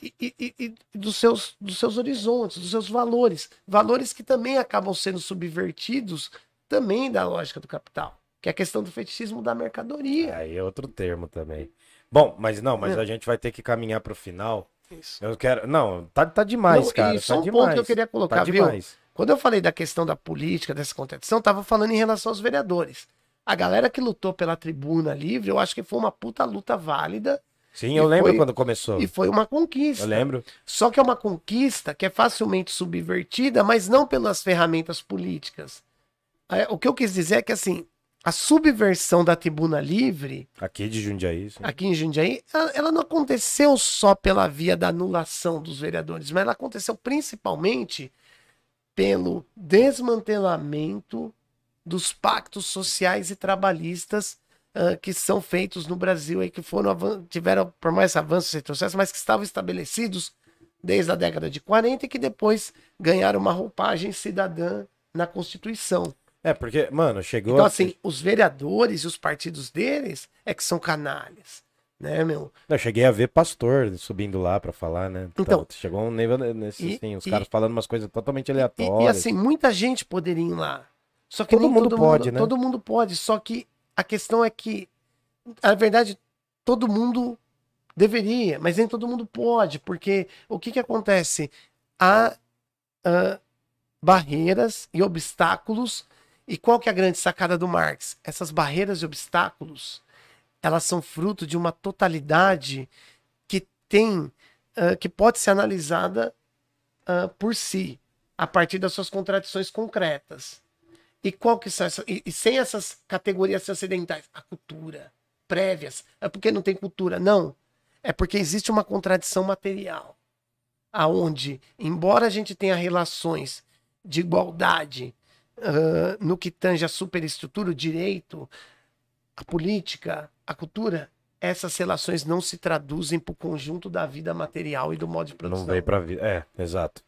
e, e, e, dos, seus, dos seus horizontes, dos seus valores. Valores que também acabam sendo subvertidos também da lógica do capital. Que é a questão do fetichismo da mercadoria. Aí é outro termo também. Bom, mas não, mas é. a gente vai ter que caminhar para o final. Isso. Eu quero. Não, tá, tá demais, não, cara. Só tá é um demais. ponto que eu queria tá colocar, tá viu? Demais. Quando eu falei da questão da política, dessa contradição, tava falando em relação aos vereadores. A galera que lutou pela tribuna livre, eu acho que foi uma puta luta válida Sim, eu e lembro foi, quando começou. E foi uma conquista. Eu lembro. Só que é uma conquista que é facilmente subvertida, mas não pelas ferramentas políticas. É, o que eu quis dizer é que, assim, a subversão da Tribuna Livre. Aqui de Jundiaí. Sim. Aqui em Jundiaí, ela não aconteceu só pela via da anulação dos vereadores, mas ela aconteceu principalmente pelo desmantelamento dos pactos sociais e trabalhistas uh, que são feitos no Brasil aí, que foram tiveram por mais avanços e retrocessos, mas que estavam estabelecidos desde a década de 40 e que depois ganharam uma roupagem cidadã na Constituição. É, porque, mano, chegou. Então, assim, a... os vereadores e os partidos deles é que são canalhas. Né, meu? Eu cheguei a ver pastor subindo lá para falar, né? Então, então, chegou um nível nesse, e, assim, os e, caras falando umas coisas totalmente aleatórias. E, e, assim, muita gente poderia ir lá. Só que todo mundo todo pode, mundo, né? Todo mundo pode, só que a questão é que, na verdade, todo mundo deveria, mas nem todo mundo pode, porque o que, que acontece? Há uh, barreiras e obstáculos. E qual que é a grande sacada do Marx? Essas barreiras e obstáculos, elas são fruto de uma totalidade que tem, uh, que pode ser analisada uh, por si, a partir das suas contradições concretas. E qual que são essas, e, e sem essas categorias transcendentais? A cultura, prévias. É porque não tem cultura, não. É porque existe uma contradição material, aonde, embora a gente tenha relações de igualdade uh, no que tange a superestrutura, o direito, a política, a cultura, essas relações não se traduzem para o conjunto da vida material e do modo de produção. Não veio para a vida. É, exato.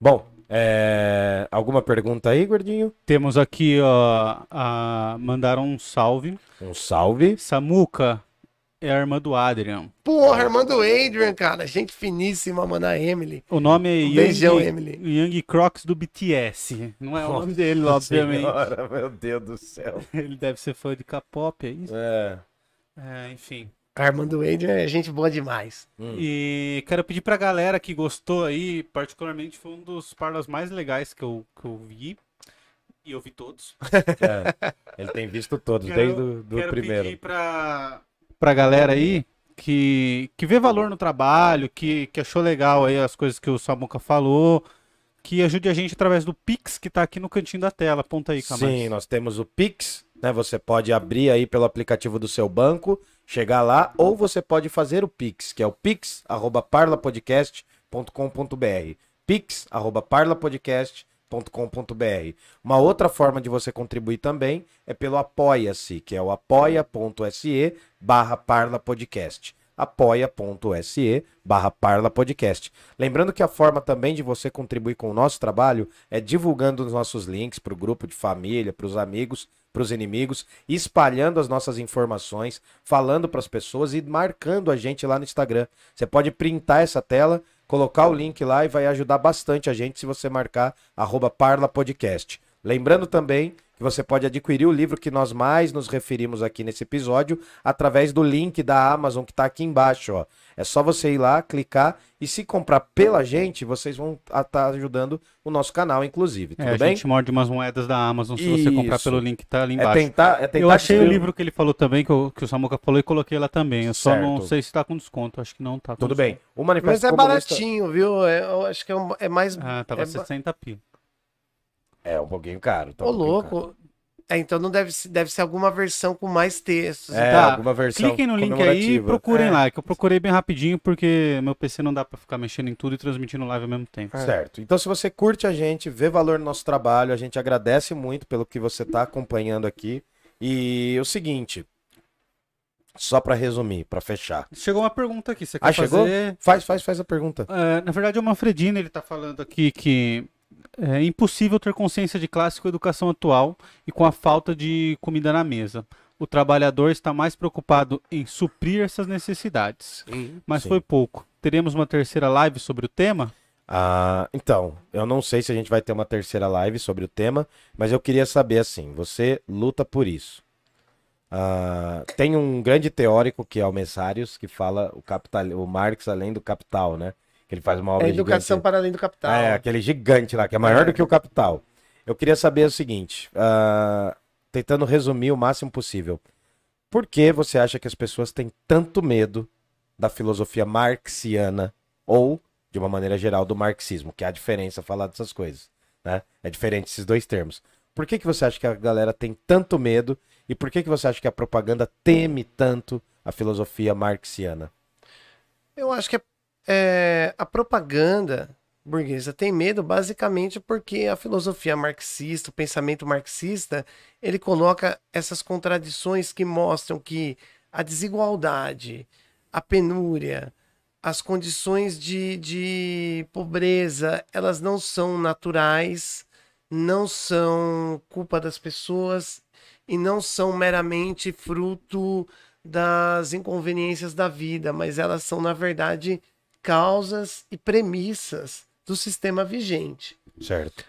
Bom, é, alguma pergunta aí, gordinho? Temos aqui, ó. A, mandaram um salve. Um salve. Samuca é a irmã do Adrian. Porra, a irmã do Adrian, cara. Gente finíssima, mano. A Emily. O nome é um Young, Emily. Young Crocs do BTS. Não é o nome dele, obviamente. Senhora, meu Deus do céu. Ele deve ser fã de K-pop, é isso? É. É, enfim. Armando Wade é gente boa demais. Hum. E quero pedir pra galera que gostou aí, particularmente foi um dos parlas mais legais que eu, que eu vi. E eu vi todos. É, [laughs] ele tem visto todos, quero, desde o do quero primeiro. Quero pedir pra, pra galera aí que, que vê valor no trabalho, que, que achou legal aí as coisas que o Samuca falou, que ajude a gente através do Pix, que tá aqui no cantinho da tela. Aponta aí, Camargo. Sim, nós temos o Pix, né? Você pode abrir aí pelo aplicativo do seu banco chegar lá, ou você pode fazer o Pix, que é o pix@parlapodcast.com.br. pix@parlapodcast.com.br. Uma outra forma de você contribuir também é pelo Apoia-se, que é o apoia.se barra parlapodcast apoia.se barra parlapodcast. Lembrando que a forma também de você contribuir com o nosso trabalho é divulgando os nossos links para o grupo de família, para os amigos, para os inimigos, espalhando as nossas informações, falando para as pessoas e marcando a gente lá no Instagram. Você pode printar essa tela, colocar o link lá e vai ajudar bastante a gente se você marcar arroba Parla Podcast. Lembrando também você pode adquirir o livro que nós mais nos referimos aqui nesse episódio através do link da Amazon que está aqui embaixo. Ó. É só você ir lá, clicar e se comprar pela gente, vocês vão estar tá ajudando o nosso canal, inclusive. É, Tudo é, bem? A gente morde umas moedas da Amazon se Isso. você comprar pelo link que está ali é embaixo. É tentar, é tentar eu achei o livro que ele falou também, que, eu, que o Samuca falou, e coloquei lá também. Eu certo. só não sei se está com desconto. Acho que não está. Tudo desconto. bem. O manifesto Mas é comunista... baratinho, viu? É, eu acho que é, um, é mais. Ah, estava tá, é 60 ba... É um pouquinho caro. Tá Ô, um louco. Caro. É, então não deve, deve ser alguma versão com mais textos. É, então. tá. alguma versão Cliquem no link aí e procurem é. lá, que eu procurei bem rapidinho, porque meu PC não dá para ficar mexendo em tudo e transmitindo live ao mesmo tempo. É. Certo. Então se você curte a gente, vê valor no nosso trabalho, a gente agradece muito pelo que você está acompanhando aqui. E o seguinte, só para resumir, para fechar. Chegou uma pergunta aqui, você quer ah, fazer? Chegou? Faz, faz, faz a pergunta. É, na verdade, é o Manfredino, ele tá falando aqui que é impossível ter consciência de classe com a educação atual e com a falta de comida na mesa. O trabalhador está mais preocupado em suprir essas necessidades. Sim, Mas sim. foi pouco. Teremos uma terceira live sobre o tema? Ah, então, eu não sei se a gente vai ter uma terceira live sobre o tema, mas eu queria saber assim: você luta por isso. Ah, tem um grande teórico que é o Messários, que fala o, capital, o Marx além do capital, né? ele faz uma obra. É educação gigante. para além do capital. é, aquele gigante lá, que é maior é. do que o capital. Eu queria saber o seguinte, uh, tentando resumir o máximo possível. Por que você acha que as pessoas têm tanto medo da filosofia marxiana ou, de uma maneira geral, do marxismo? Que a diferença falar dessas coisas, né? É diferente esses dois termos. Por que, que você acha que a galera tem tanto medo e por que, que você acha que a propaganda teme tanto a filosofia marxiana? Eu acho que é é, a propaganda burguesa tem medo basicamente porque a filosofia marxista, o pensamento marxista, ele coloca essas contradições que mostram que a desigualdade, a penúria, as condições de, de pobreza, elas não são naturais, não são culpa das pessoas e não são meramente fruto das inconveniências da vida, mas elas são, na verdade, causas e premissas do sistema vigente. Certo.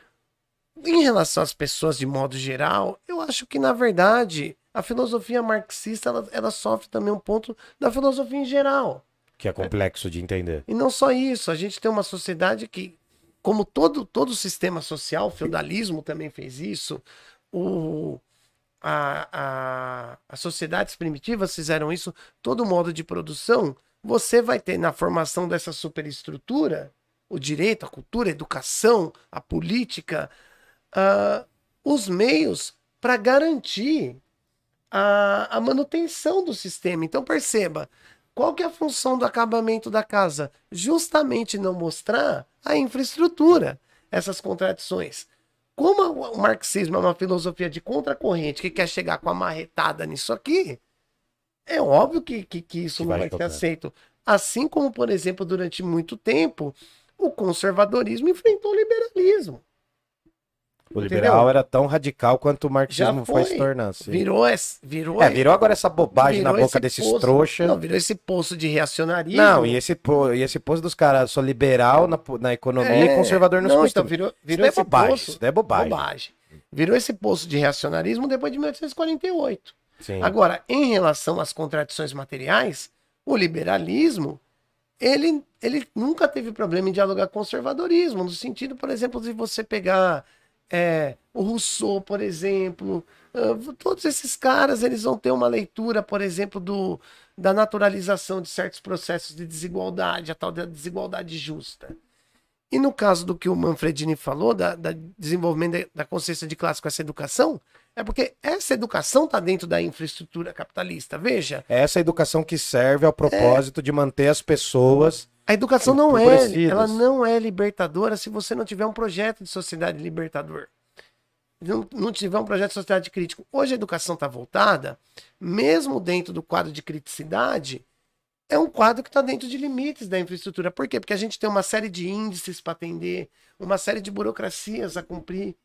Em relação às pessoas de modo geral, eu acho que, na verdade, a filosofia marxista ela, ela sofre também um ponto da filosofia em geral. Que é complexo de entender. E não só isso, a gente tem uma sociedade que, como todo, todo sistema social, o feudalismo também fez isso, o, a, a, as sociedades primitivas fizeram isso, todo modo de produção você vai ter na formação dessa superestrutura o direito, a cultura, a educação, a política, uh, os meios para garantir a, a, manutenção do sistema. Então perceba, qual que é a função do acabamento da casa? Justamente não mostrar a infraestrutura, essas contradições. Como o marxismo é uma filosofia de contracorrente que quer chegar com a marretada nisso aqui, é óbvio que, que, que isso que não vai, ser aceito. Assim como, por exemplo, durante muito tempo, o conservadorismo enfrentou o liberalismo. O liberal Entendeu? era tão radical quanto o marxismo foi. foi. se tornando. Sim. Virou, virou, é, virou agora essa bobagem na boca desses poço, Não, virou esse poço de reacionarismo. Não, e esse, e esse poço dos caras, sou liberal na, na economia é, e conservador nos não, costumes. Então, virou, virou isso é esse é bobagem, poço, isso é bobagem. bobagem. Virou esse poço de reacionarismo depois de 1948. Sim. Agora, em relação às contradições materiais, o liberalismo ele, ele nunca teve problema em dialogar com o conservadorismo, no sentido, por exemplo, de você pegar é, o Rousseau, por exemplo, ah, todos esses caras eles vão ter uma leitura, por exemplo, do, da naturalização de certos processos de desigualdade, a tal da desigualdade justa. E no caso do que o Manfredini falou, da, da desenvolvimento da consciência de classe com essa educação, é porque essa educação está dentro da infraestrutura capitalista, veja. É essa educação que serve ao é. propósito é... de manter as pessoas. A educação não é, ela não é libertadora se você não tiver um projeto de sociedade libertador. Não, não tiver um projeto de sociedade crítico. Hoje a educação está voltada, mesmo dentro do quadro de criticidade, é um quadro que está dentro de limites da infraestrutura. Por quê? Porque a gente tem uma série de índices para atender, uma série de burocracias a cumprir,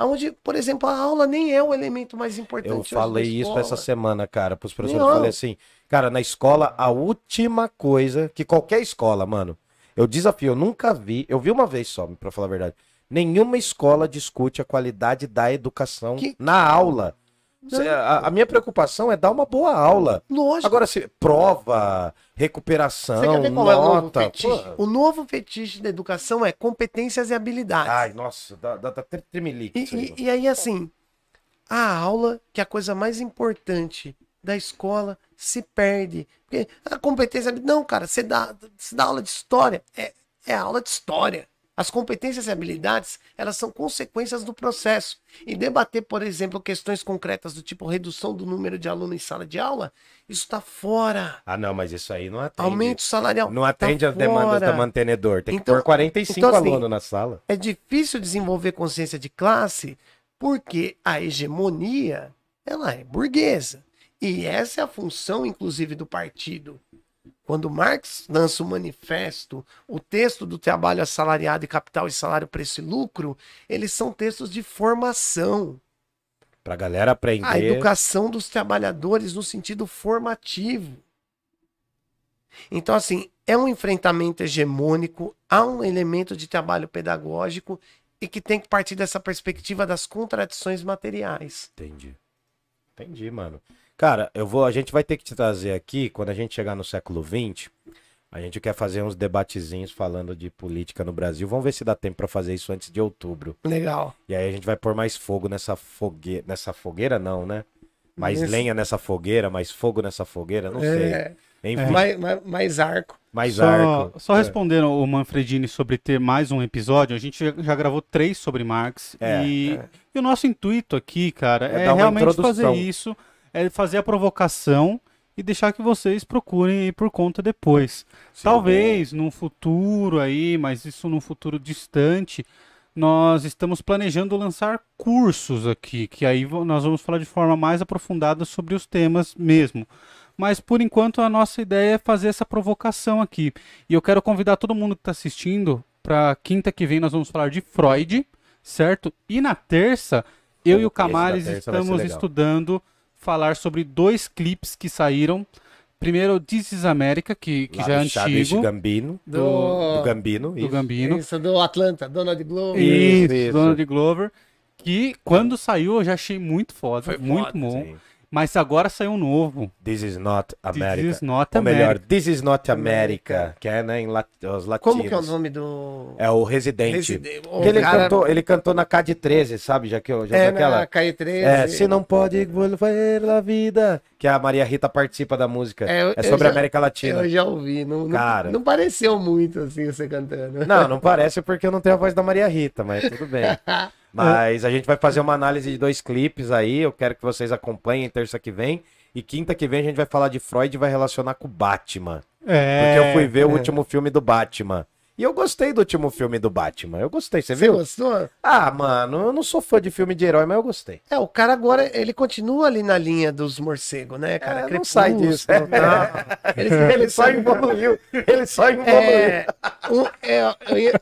Onde, por exemplo, a aula nem é o elemento mais importante. Eu falei isso essa semana, cara, para os professores. Não. Eu falei assim, cara, na escola, a última coisa que qualquer escola, mano, eu desafio, eu nunca vi, eu vi uma vez só, para falar a verdade, nenhuma escola discute a qualidade da educação que... na aula. A, a, minha preocupação é dar uma boa aula. Lógico. Agora, se prova, recuperação, Você quer ver qual nota, é o novo fetiche? O novo fetiche da educação é competências e habilidades. Ai, nossa, dá, dá, dá tremelique. E, e, e aí, assim, a aula, que é a coisa mais importante da escola, se perde. Porque a competência... Não, cara, você dá, você dá aula de história. É, é aula de história. As competências e habilidades, elas são consequências do processo. E debater, por exemplo, questões concretas do tipo redução do número de alunos em sala de aula, isso está fora. Ah, não, mas isso aí não atende. Aumento salarial. Não tá atende tá demanda demandas do mantenedor. Tem então, que pôr 45 então, assim, alunos na sala. É difícil desenvolver consciência de classe porque a hegemonia, ela é burguesa. E essa é a função, inclusive, do partido. Quando Marx lança o manifesto, o texto do trabalho assalariado e capital e salário, preço e lucro, eles são textos de formação. Para a galera aprender. A educação dos trabalhadores no sentido formativo. Então, assim, é um enfrentamento hegemônico, há um elemento de trabalho pedagógico e que tem que partir dessa perspectiva das contradições materiais. Entendi. Entendi, mano. Cara, eu vou, a gente vai ter que te trazer aqui, quando a gente chegar no século XX, a gente quer fazer uns debatezinhos falando de política no Brasil. Vamos ver se dá tempo para fazer isso antes de outubro. Legal. E aí a gente vai pôr mais fogo nessa fogueira. Nessa fogueira, não, né? Mais lenha nessa fogueira, mais fogo nessa fogueira, não é... sei. É. Enfim. É. Mais, mais, mais, arco. Mais só, arco. Só é. respondendo o Manfredini sobre ter mais um episódio, a gente já gravou três sobre Marx. É, e... É. e, o nosso intuito aqui, cara, é, realmente fazer isso é fazer a provocação e deixar que vocês procurem por conta depois. Talvez bem. num futuro aí, mas isso num futuro distante, nós estamos planejando lançar cursos aqui, que aí nós vamos falar de forma mais aprofundada sobre os temas mesmo. Mas por enquanto a nossa ideia é fazer essa provocação aqui. E eu quero convidar todo mundo que está assistindo para quinta que vem nós vamos falar de Freud, certo? E na terça eu e o Camares estamos estudando falar sobre dois clipes que saíram. Primeiro, This is America, que, que já é antigo. Gambino. Do, do Gambino. Isso. Do Gambino. Isso, do Atlanta, Donald Glover. Isso, isso. Donald Glover. Que quando saiu eu já achei muito foda, Foi muito foda, bom. Sim. Mas agora saiu um novo. This is not America. This is not America. Ou melhor, This is not America, que é né, em lat os latinos. Como que é o nome do... É o residente Reside... ele, cara... cantou, ele cantou na cad 13, sabe? Já que eu, já é, daquela... na 13. É, se não pode volver na vida. Que a Maria Rita participa da música. É, eu, é sobre a América Latina. Eu já ouvi. Não, não, cara... não pareceu muito assim você cantando. Não, não parece porque eu não tenho a voz da Maria Rita, mas tudo bem. [laughs] Mas a gente vai fazer uma análise de dois clipes aí. Eu quero que vocês acompanhem terça que vem. E quinta que vem a gente vai falar de Freud e vai relacionar com o Batman. É, porque eu fui ver é. o último filme do Batman. E eu gostei do último filme do Batman. Eu gostei, você, você viu? gostou? Ah, mano, eu não sou fã de filme de herói, mas eu gostei. É, o cara agora, ele continua ali na linha dos morcegos, né, cara? É, não sai disso. Não, né? é. [laughs] Ele, ele, só evoluiu. Ele só é, evoluiu. É, um, é, eu, ia,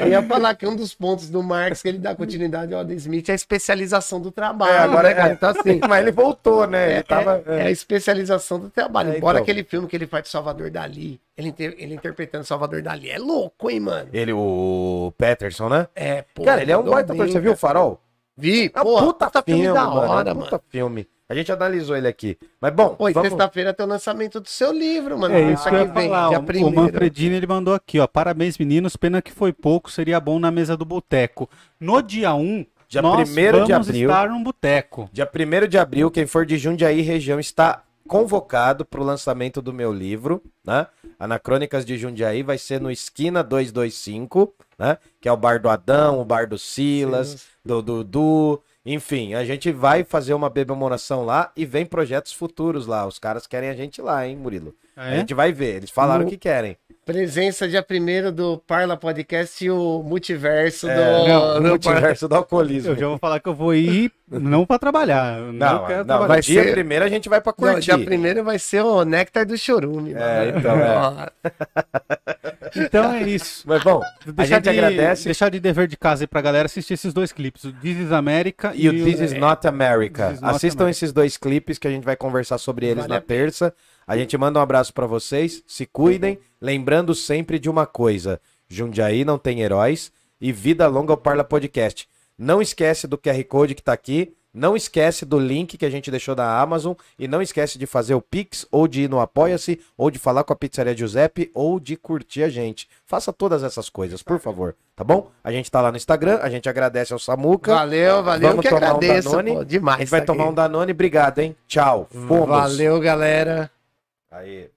eu, ia, falar que um dos pontos do Marx que ele dá continuidade ao Adam Smith é a especialização do trabalho. É, agora, né, é cara? Então, assim, [laughs] mas ele voltou, né? É, tava, é. a especialização do trabalho. embora então. aquele filme que ele faz de Salvador Dali ele, ele interpretando Salvador Dali. É louco, hein, mano? Ele, o Peterson, né? É, pô. Cara, ele é um baita ator. Você viu o Farol? Vi, é pô. Puta, puta filme, filme da é hora, mano. puta filme. A gente analisou ele aqui. Mas bom. Pô, vamos... sexta-feira tem o lançamento do seu livro, mano. É isso que, vem, falar. O, o Manfredini ele mandou aqui, ó. Parabéns, meninos. Pena que foi pouco. Seria bom na mesa do boteco. No dia 1. Um, dia 1 de abril. estar num boteco. Dia 1 de abril, quem for de Jundiaí, região, está convocado para o lançamento do meu livro, né? Anacrônicas de Jundiaí vai ser no Esquina 225, né? Que é o bar do Adão, o bar do Silas, Sim. do Dudu enfim, a gente vai fazer uma bebemoração lá e vem projetos futuros lá. Os caras querem a gente lá, hein, Murilo? Ah, é? A gente vai ver. Eles falaram que querem. Presença dia primeiro do Parla Podcast e o multiverso é, do. Não, não, multiverso do alcoolismo. Eu já vou falar que eu vou ir não para trabalhar. Não, não, não trabalhar. Vai dia ser... primeiro a gente vai para curtir. Não, dia primeiro vai ser o néctar do chorume. É, mano. então. É. [laughs] Então é isso. Mas bom, deixar a gente de, agradece. Deixar de dever de casa aí pra galera assistir esses dois clipes, o This is America e, e o This is é. Not America. Is not Assistam America. esses dois clipes que a gente vai conversar sobre eles vale na terça. A gente manda um abraço para vocês, se cuidem, lembrando sempre de uma coisa: Jundiaí não tem heróis e vida longa ao Parla Podcast. Não esquece do QR Code que tá aqui. Não esquece do link que a gente deixou da Amazon e não esquece de fazer o Pix ou de ir no Apoia-se ou de falar com a Pizzaria Giuseppe ou de curtir a gente. Faça todas essas coisas, por favor, tá bom? A gente tá lá no Instagram, a gente agradece ao Samuca. Valeu, valeu, Vamos que tomar agradeço, um Danone. Pô, demais. A gente vai tomar um Danone, obrigado, hein? Tchau. Fomos. Valeu, galera. Aí.